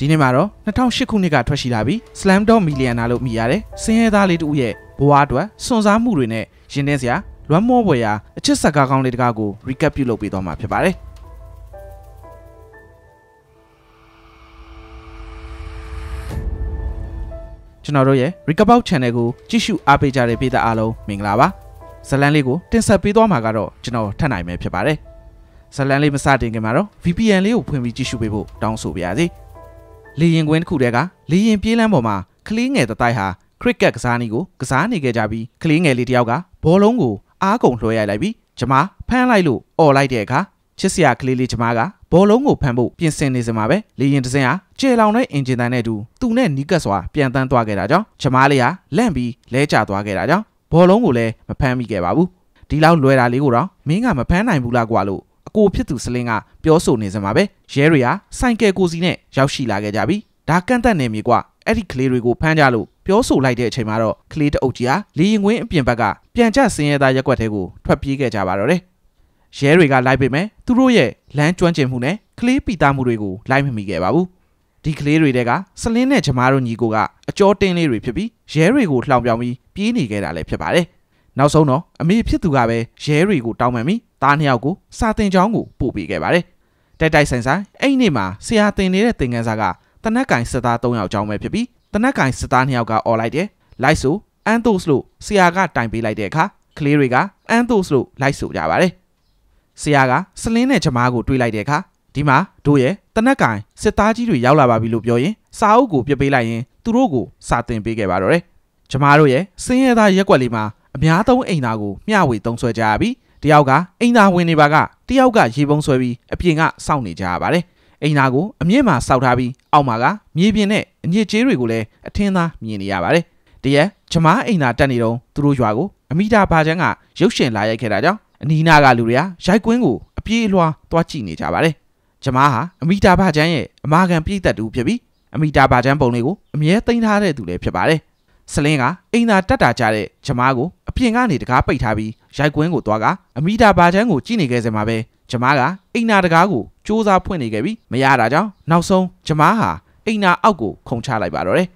ဒီနေ့မှာတော့2008ခုနှစ်ကထွက်ရှိလာပြီး Slam Dog Millionaire လို့မိရတယ်။စင်ရဲသားလေးတူရဲ့ဘဝအတွက်စွန့်စားမှုတွေနဲ့ရင်ထဲစရာလွမ်းမောပွေရာအချစ်စကားကောင်းလေးတကားကို recap ပြုလုပ်ပေးသွားမှာဖြစ်ပါတယ်။ကျွန်တော်တို့ရဲ့ Recap Channel ကိုကြည့်ရှုအားပေးကြတဲ့ပြည်သားအားလုံးမင်္ဂလာပါ။ဇလန်လေးကိုတင်ဆက်ပေးသွားမှာကတော့ကျွန်တော်ထပ်နိုင်မယ်ဖြစ်ပါတယ်။ဇလန်လေးမစတင်ခင်မှာတော့ VPN လေးကိုဖွင့်ပြီးကြည့်ရှုပေးဖို့တောင်းဆိုပါရစေ။လေရင်ကွင်းတစ်ခုတည်းကလေရင်ပြေးလမ်းပေါ်မှာကလေးငယ်တတိုက်ဟာခရစ်ကက်ကစားနည်းကိုကစားနေခဲ့ကြပြီးကလေးငယ်လေးတယောက်ကဘောလုံးကိုအားကုန်လွှဲရိုက်လိုက်ပြီးဂျမားဖမ်းလိုက်လို့អော်လိုက်တဲ့အခါချစ်စရာကလေးလေးဂျမားကဘောလုံးကိုဖမ်းဖို့ပြင်ဆင်နေစမှာပဲလေရင်တစ်စင်းဟာခြေလောင်တဲ့အင်ဂျင်တန်နဲ့အတူသူ့နဲ့နီးကပ်စွာပြန်တန်းသွားခဲ့တာကြောင့်ဂျမားလေးဟာလန့်ပြီးလဲကျသွားခဲ့တာကြောင့်ဘောလုံးကိုလည်းမဖမ်းမိခဲ့ပါဘူးဒီလောက်လွယ်တာလေးကိုတော့မင်းကမဖမ်းနိုင်ဘူးလားကွာလို့အကိုဖြစ်သူစလင်းကပြောဆိုနေစမှာပဲရဲတွေဟာဆိုင်ကယ်ကိုစီနဲ့ရောက်ရှိလာခဲ့ကြပြီဒါကန့်တတ်နေမြေကွာအဲ့ဒီကလေးတွေကိုဖမ်းကြလို့ပြောဆိုလိုက်တဲ့အချိန်မှာတော့ကလေးတအုပ်ကြီးဟာလေရင်ကွင်းအပြင်ဘက်ကပြန်ကျဆင်းရဲသားရက်ွက်ထဲကိုထွက်ပြေးခဲ့ကြပါတော့တယ်ရဲတွေကလိုက်ပေမဲ့သူတို့ရဲ့လမ်းကျွမ်းကျင်မှုနဲ့ကလေးပိသားမှုတွေကိုလိုက်မမိခဲ့ပါဘူးဒီကလေးတွေတဲကစလင်းနဲ့ဂျမားတို့ညီကိုကအကြောတင်းလေးတွေဖြစ်ပြီးရဲတွေကိုလှောင်ပြောင်ပြီးပြေးနေခဲ့တာလည်းဖြစ်ပါတယ်နောက်ဆုံးတော့အမေဖြစ်သူကပဲရဲတွေကိုတောင်းပန်ပြီးသားနှစ်ယောက်ကိုစာတင်ကျောင်းကိုပို့ပေးခဲ့ပါတယ်တိုက်တိုက်ဆိုင်ဆိုင်အဲ့ဒီမှာဆရာတင်နေတဲ့သင်ခန်းစာကတနက်ကင်စစ်သား၃ယောက်ကြောင်းပဲဖြစ်ပြီးတနက်ကင်စစ်သား၂ယောက်ကអော်လိုက်တယ်လိုက်ဆိုအန်တိုစ်လို့ဆရာကတိုင်ပေးလိုက်တဲ့အခါကလေးတွေကအန်တိုစ်လို့လိုက်ဆိုကြပါတယ်ဆရာကစလင်းနဲ့ဂျမားကိုတွေးလိုက်တဲ့အခါဒီမှာတို့ရဲ့တနက်ကင်စစ်သားကြီးတွေရောက်လာပါပြီလို့ပြောရင်စာအုပ်ကိုပြပေးလိုက်ရင်သူတို့ကိုစာတင်ပေးခဲ့ပါတော့တယ်ဂျမားတို့ရဲ့စင်းရဲသားရက်ွက်လေးမှာအများသုံးအိမ်သားကိုမျှဝေသုံးဆွဲကြရပြီးတယောက်ကအိမ်သားဝင်နေပါကတယောက်ကရေပုံးဆွဲပြီးအပြင်ကစောင့်နေကြရပါတယ်။အိမ်သားကိုအမြင့်မှာစောက်ထားပြီးအောက်မှာကမြေပြင်နဲ့အညစ်အကြေးတွေကိုလည်းအထင်းသားမြင်နေရပါတယ်။တရက်ဂျမားအိမ်သားတက်နေတော့သူတို့ရွာကိုအမိတာဘာချန်းကရုပ်ရှင်လာရိုက်ခဲ့တာကြောင့်အနီးနားကလူတွေကရိုက်ကွင်းကိုအပြေးအလွှာသွားကြည့်နေကြပါတယ်။ဂျမားဟာအမိတာဘာချန်းရဲ့အမာခံပြည့်သက်တူဖြစ်ပြီးအမိတာဘာချန်းပုံလေးကိုအမြဲတင်ထားတဲ့သူလည်းဖြစ်ပါတယ်။စလင်းကအိမ်သာတက်တာကြတဲ့ဂျမားကိုပြင်ကနေတကားပိတ်ထားပြီးရိုက်ကွင်းကိုသွားကအမီတာဘာချမ်းကိုကြည့်နေခဲ့စမှာပဲဂျမားကအိမ်နာတကားကိုစူးစမ်းဖွင့်နေခဲ့ပြီးမရတာကြောင့်နောက်ဆုံးဂျမားဟာအိမ်နာအောက်ကိုခုန်ချလိုက်ပါတော့တယ်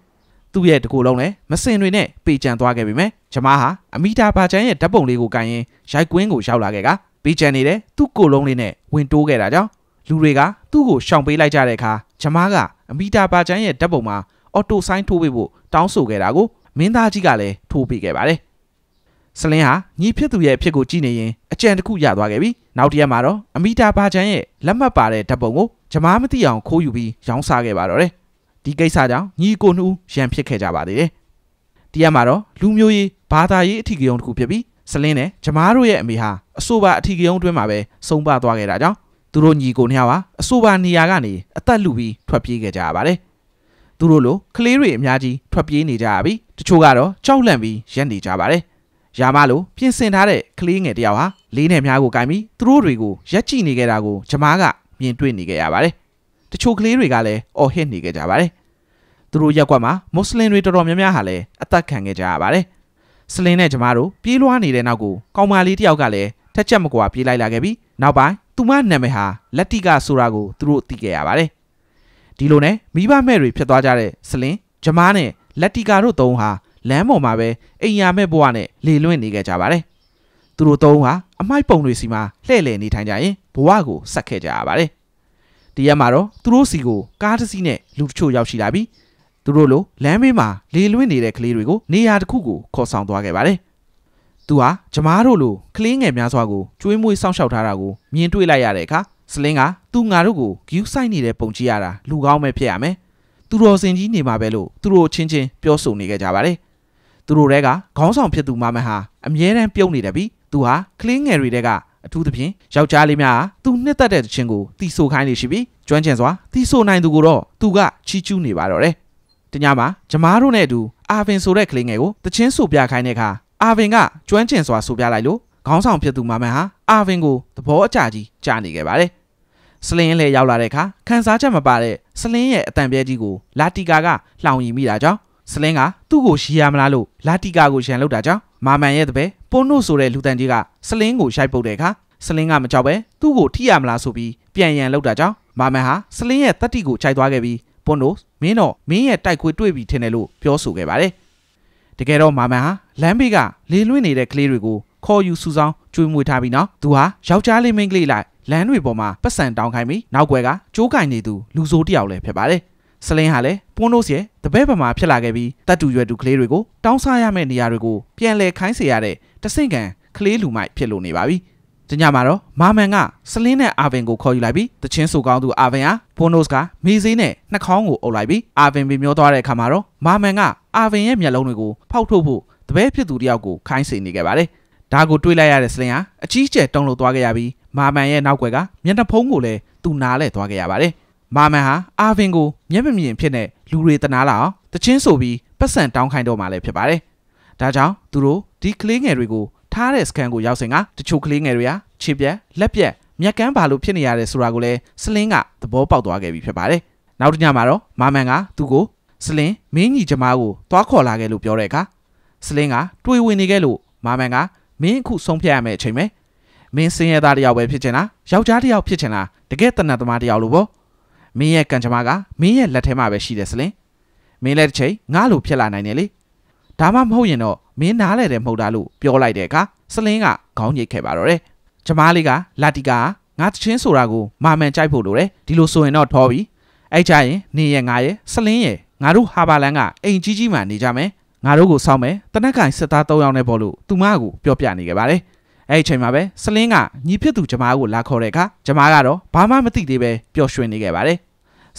သူ့ရဲ့တကူလုံးလည်းမစင်တွေနဲ့ပေကျန်သွားခဲ့ပြီမယ်ဂျမားဟာအမီတာဘာချမ်းရဲ့ဓာတ်ပုံလေးကိုကန်ရင်ရိုက်ကွင်းကိုရောက်လာခဲ့ကပေကျန်နေတဲ့သူ့ကိုလုံးလေးနဲ့ဝင်တိုးခဲ့တာကြောင့်လူတွေကသူ့ကိုရှောင်ပေးလိုက်ကြတဲ့အခါဂျမားကအမီတာဘာချမ်းရဲ့ဓာတ်ပုံမှာအော်တိုဆိုင်းထိုးပေးဖို့တောင်းဆိုခဲ့တာကိုမင်းသားကြီးကလည်းထိုးပေးခဲ့ပါတယ်။ဆလင်းဟာညီဖြစ်သူရဲ့အဖြစ်ကိုကြည့်နေရင်အကြံတစ်ခုရသွားခဲ့ပြီနောက်တစ်ရက်မှာတော့အမီတာဘာချန်ရဲ့လက်မှတ်ပါတဲ့ဓာတ်ပုံကိုဂျမားမသိအောင်ခိုးယူပြီးရောင်းစားခဲ့ပါတော့တယ်ဒီကိစ္စကြောင့်ညီကိုနှူးရန်ဖြစ်ခဲ့ကြပါသေးတယ်တရက်မှာတော့လူမျိုးရေးဘာသာရေးအထီးကယုံတစ်ခုဖြစ်ပြီးဆလင်းနဲ့ဂျမားတို့ရဲ့အမေဟာအဆိုပါအထီးကယုံအတွင်းမှာပဲဆုံးပါသွားခဲ့တာကြောင့်သူတို့ညီကိုနှစ်ယောက်ဟာအဆိုပါနေရာကနေအသက်လူပြီးထွက်ပြေးခဲ့ကြရပါတယ်သူတို့လိုကလေးတွေအများကြီးထွက်ပြေးနေကြရပြီးတချို့ကတော့ကြောက်လန့်ပြီးရပ်နေကြပါတယ်ရာမလိုပြင်ဆင်ထားတဲ့ကလေးငယ်တယောက်ဟာလေးနယ်များကိုကင်ပြီးသူတို့တွေကိုရက်ကြည့်နေကြတာကိုဂျမားကမြင်တွေ့နေကြရပါတယ်။တချို့ကလေးတွေကလည်းအော်ဟစ်နေကြကြပါတယ်။သူတို့ရက်ကွက်မှာမွတ်စလင်တွေတော်တော်များများဟာလည်းအသက်ခံခဲ့ကြရပါတယ်။စလင်နဲ့ဂျမားတို့ပြေးလွှားနေတဲ့နောက်ကိုကောင်မလေးတယောက်ကလည်းထက်ချက်မကွာပြေးလိုက်လာခဲ့ပြီးနောက်ပိုင်းသူမနာမည်ဟာလက်တီကာဆိုတာကိုသူတို့သိခဲ့ရပါတယ်။ဒီလိုနဲ့မိဘမဲ့တွေဖြစ်သွားကြတဲ့စလင်ဂျမားနဲ့လက်တီကာတို့သုံးဟာလမ်းပေါ်မှာပဲအိမ်ယာမဲ့ဘဝနဲ့လေလွင့်နေခဲ့ကြပါတယ်။သူတို့သုံးဟာအမိုက်ပုံတွေစီမှာလှည့်လည်နေထိုင်ကြရင်ဘဝကိုဆက်ခဲ့ကြရပါတယ်။ဒီရက်မှာတော့သူတို့စီကိုကားတစ်စီးနဲ့လူတချို့ရောက်ရှိလာပြီးသူတို့လိုလမ်းမေးမှာလေလွင့်နေတဲ့ကလေးတွေကို နေရာတစ်ခုကိုခေါ်ဆောင်သွားခဲ့ပါတယ်။သူဟာဂျမားတို့လိုကလေးငယ်များစွာကိုကျွေးမွေးစောင့်ရှောက်ထားတာကိုမြင်တွေ့လိုက်ရတဲ့အခါစလင်းကသူငါတို့ကိုဂယူးဆိုင်နေတဲ့ပုံကြည့်ရတာလူကောင်းပဲဖြစ်ရမယ်။သူတော်စင်ကြီးနေမှာပဲလို့သူတို့ချင်းချင်းပြောဆိုနေကြကြပါတယ်။သူတို့တွေကခေါင်းဆောင်ဖြစ်သူမမဟာအမြဲတမ်းပြုံးနေတယ်ပြီသူဟာကလင်းငယ်တွေတဲ့ကအထူးသဖြင့်ယောက်ျားလေးများဟာသူနှစ်သက်တဲ့တခြင်းကိုတီဆိုခိုင်းနေရှိပြီးကျွမ်းကျင်စွာတီဆိုနိုင်သူကိုတော့သူကချီးကျူးနေပါတော့တယ်။တညမှာဂျမားတို့နဲ့အတူအာဗင်ဆိုတဲ့ကလေးငယ်ကိုတခြင်းဆိုပြခိုင်းတဲ့အခါအာဗင်ကကျွမ်းကျင်စွာဆိုပြလိုက်လို့ခေါင်းဆောင်ဖြစ်သူမမန်ဟာအာဗင်ကိုသဘောအကျကြီးကြားနေခဲ့ပါတယ်။စလင်းလဲရောက်လာတဲ့အခါခန်းစားချက်မပါတဲ့စလင်းရဲ့အတန်ပြဲကြီးကိုလာတီကာကလှောင်ရီမိတာကြောင့်စလင်းကသူ့ကိုရှီရမလားလို့လာတီကာကိုရန်လောက်တာကြောင့်မာမန်ရဲ့တပည့်ပွန်းနိုဆိုတဲ့လူတန်ကြီးကစလင်းကိုရိုက်ပုတ်တဲ့အခါစလင်းကမကြောက်ပဲသူ့ကိုထိရမလားဆိုပြီးပြန်ရန်လောက်တာကြောင့်မာမန်ဟာစလင်းရဲ့တက်တီကိုခြိုက်သွားခဲ့ပြီးပွန်းနိုမင်းတော့မင်းရဲ့တိုက်ခွေတွေ့ပြီထင်တယ်လို့ပြောဆိုခဲ့ပါတယ်တကယ်တော့မာမန်ဟာလမ်းဘေးကလေလွင့်နေတဲ့ကလေးတွေကိုခေါ်ယူစူဆောင်းကျွေးမွေးထားပြီးနောက်သူဟာယောက်ျားလေးမိန်းကလေးလိုက်လမ်းတွေပေါ်မှာပတ်စံတောင်းခိုင်းပြီးနောက်ွယ်ကကျိုးကင်နေသူလူဆိုးတယောက်လည်းဖြစ်ပါတယ်။ဆလင်းဟာလည်းပွန်းနိုးရဲ့တပည့်ပမာဖြစ်လာခဲ့ပြီးတတ်တူရွယ်တူကလေးတွေကိုတောင်းဆရမယ့်နေရာတွေကိုပြန်လည်ခိုင်းစေရတဲ့တဆင့်ခံကလေးလူမိုက်ဖြစ်လို့နေပါပြီ။ဒီညမှာတော့မာမန်ကဆလင်းနဲ့အာဗင်ကိုခေါ်ယူလိုက်ပြီးတချင်းဆိုကောင်းသူအာဗင်ဟာဘွန်နို့စ်ကမေဆေးနဲ့နှာခေါင်းကိုအုပ်လိုက်ပြီးအာဗင်ပြမျောသွားတဲ့အခါမှာတော့မာမန်ကအာဗင်ရဲ့မျက်လုံးတွေကိုဖောက်ထုတ်ဖို့တပည့်ဖြစ်သူတယောက်ကိုခိုင်းစေနေခဲ့ပါတယ်။ဒါကိုတွေးလိုက်ရတဲ့ဆလင်းဟာအကြီးကျယ်တုန်လှုပ်သွားခဲ့ရပြီးမာမန်ရဲ့နောက်ွယ်ကမျက်နှာဖုံးကိုလည်းသူနားလဲသွားခဲ့ရပါတယ်။မာမန်ဟာအာဗင်ကိုမျက်မမြင်ဖြစ်တဲ့လူတွေတနာလာအောင်တချင်းဆိုပြီးပတ်စံတောင်းခိုင်းတော့မှလည်းဖြစ်ပါတယ်။ဒါကြောင့်သူတို့ဒီကလေးငယ်တွေကိုထားတဲ့စကန်ကိုရောက်စင်ကတချို့ကလေးငယ်တွေဟာခြေပြက်လက်ပြက်မျက်ကန်းပါလို့ဖြစ်နေရတယ်ဆိုတာကိုလည်းစလင်းကသဘောပေါက်သွားခဲ့ပြီဖြစ်ပါတယ်။နောက်တစ်ညမှာတော့မာမန်ကသူ့ကိုစလင်းမင်းကြီးကျမကိုသွားခေါ်လာခဲ့လို့ပြောတဲ့အခါစလင်းကတွေးဝင်နေခဲ့လို့မာမန်ကမင်းအခုဆုံးဖြတ်ရမယ့်အချိန်ပဲ။မင်းစင်ရသားတယောက်ပဲဖြစ်ချင်လားယောက်ျားတယောက်ဖြစ်ချင်လားတကယ်တနတ်သမားတယောက်လို့ပေါ့။မင်းရဲ့ကံကြမ္မာကမင်းရဲ့လက်ထဲမှာပဲရှိတယ်စလင်မင်းလည်းတစ်ချိန်ငါ့လိုဖြစ်လာနိုင်တယ်လေဒါမှမဟုတ်ရင်တော့မင်းနားလဲတယ်မဟုတ်လားလို့ပြောလိုက်တဲ့အခါစလင်းကခေါင်းညိတ်ခဲ့ပါတော့တယ်ကျမလေးကလာတီကာငါတချင်းဆိုတာကိုမာမန်ကြိုက်ဖို့လိုတယ်ဒီလိုဆိုရင်တော့ထောပြီအဲ့ကြရင်နေရငါရစလင်းရငါတို့ဟာဘာလန်ကအိမ်ကြီးကြီးမှနေကြမယ်ငါတို့ကိုစောင့်မယ်တနက်ကင်စစ်သား၃ယောက်နဲ့ပေါ့လို့သူမကိုပြောပြနေခဲ့ပါတယ်အဲ့ဒီချိန်မှာပဲဆလင်းကညီဖြစ်သူဂျမားကိုလာခေါ်တဲ့အခါဂျမားကတော့ဘာမှမသိသေးပဲပျော်ရွှင်နေခဲ့ပါတယ်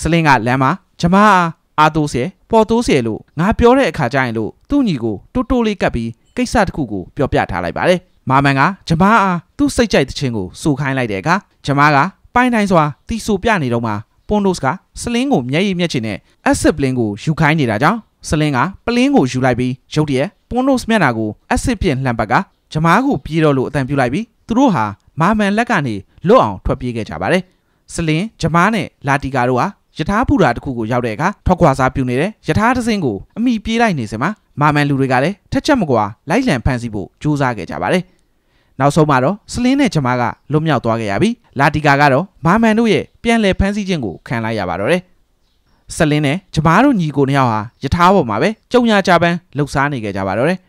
ဆလင်းကလမ်းမှာဂျမားအားအာတိုးစီပေါ်တိုးစီလို့ငါပြောတဲ့အခါကျရင်လို့သူ့ညီကိုတိုးတိုးလေးကပ်ပြီးကိစ္စတစ်ခုကိုပြောပြထားလိုက်ပါတယ်မာမန်ကဂျမားအားသူ့စိတ်ကြိုက်တဲ့ချင်းကိုစူခိုင်းလိုက်တဲ့အခါဂျမားကပိုင်းတိုင်းစွာတီဆိုပြနေတော့မှပွန်ဒိုစ်ကဆလင်းကိုမျက်ရည်မျက်ချင်နဲ့အက်ဆစ်ပလင်းကိုယူခိုင်းနေတာကြောင့်ဆလင်းကပလင်းကိုယူလိုက်ပြီးရုတ်တရက်ပွန်ဒိုစ်မျက်နှာကိုအက်ဆစ်ပြင်လှန်ပတ်ကဂျမားကိုပြေးတော့လို့အတန်ပြုတ်လိုက်ပြီးသူတို့ဟာမာမန်လက်ကနေလွတ်အောင်ထွက်ပြေးခဲ့ကြပါတယ်။စလင်ဂျမားနဲ့လာတီကာတို့ဟာယထာပူရာတစ်ခုကိုရောက်တဲ့အခါထွက်ခွာစားပြူနေတဲ့ယထာတစ်စင်းကိုအမိပြေးလိုက်နေစမှာမာမန်လူတွေကလည်းထက်ချက်မကွာလိုက်လံဖမ်းဆီးဖို့ကြိုးစားခဲ့ကြပါတယ်။နောက်ဆုံးမှာတော့စလင်းနဲ့ဂျမားကလွတ်မြောက်သွားခဲ့ရပြီ။လာတီကာကတော့မာမန်တို့ရဲ့ပြန်လည်ဖမ်းဆီးခြင်းကိုခံလိုက်ရပါတော့တယ်။စလင်းနဲ့ဂျမားတို့ညီကိုနှစ်ယောက်ဟာယထာပေါ်မှာပဲကြုံရကြပန်းလှုပ်ရှားနေခဲ့ကြပါတော့တယ်။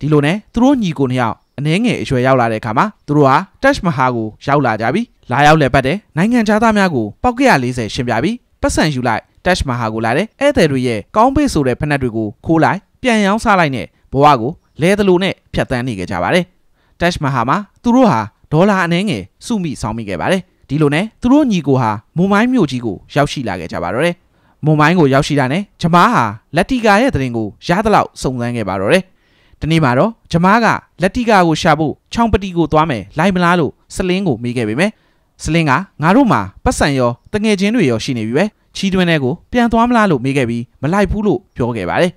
ဒီလိုနဲ့သူတို့ညီကိုနှစ်ယောက်အနှဲငယ်အရွယ်ရောက်လာတဲ့အခါမှာသူတို့ဟာ Taj Mahal ကိုရောက်လာကြပြီလာရောက်လည်ပတ်တယ်နိုင်ငံခြားသားများကိုပေါက်140ရှင်းပြပြီးပတ်စံယူလိုက် Taj Mahal ကိုလာတယ်ဧည့်သည်တွေရဲ့ကောင်းပေးဆိုတဲ့ဖက်နှက်တွေကိုခိုးလိုက်ပြန်ရောင်းစားလိုက်နဲ့ဘဝကိုလဲသလိုနဲ့ဖြတ်တန်းနေကြကြပါတယ် Taj Mahal မှာသူတို့ဟာဒေါ်လာအနှဲငယ်စုမိဆောင်မိခဲ့ပါတယ်ဒီလိုနဲ့သူတို့ညီကိုဟာမွန်မိုင်းမြို့ကြီးကိုရောက်ရှိလာခဲ့ကြပါတော့တယ်မွန်မိုင်းကိုရောက်ရှိတာနဲ့ဂျမားဟာလက်တီကာရဲ့တရင်ကိုရသလောက်စုံစမ်းခဲ့ပါတော့တယ်ဒီနေ့မှာတော့ဂျမားကလက်တီကာကိုရှာဖို့ချောင်းပတီကိုသွားမယ်လိုက်မလားလို့စလင်းကိုမေးခဲ့ပေမဲ့စလင်းကငါတို့မှာပတ်စံရောတငယ်ချင်းတွေရောရှိနေပြီပဲချီးတွင်းတဲ့ကိုပြန်သွားမလားလို့မေးခဲ့ပြီးမလိုက်ဘူးလို့ပြောခဲ့ပါတယ်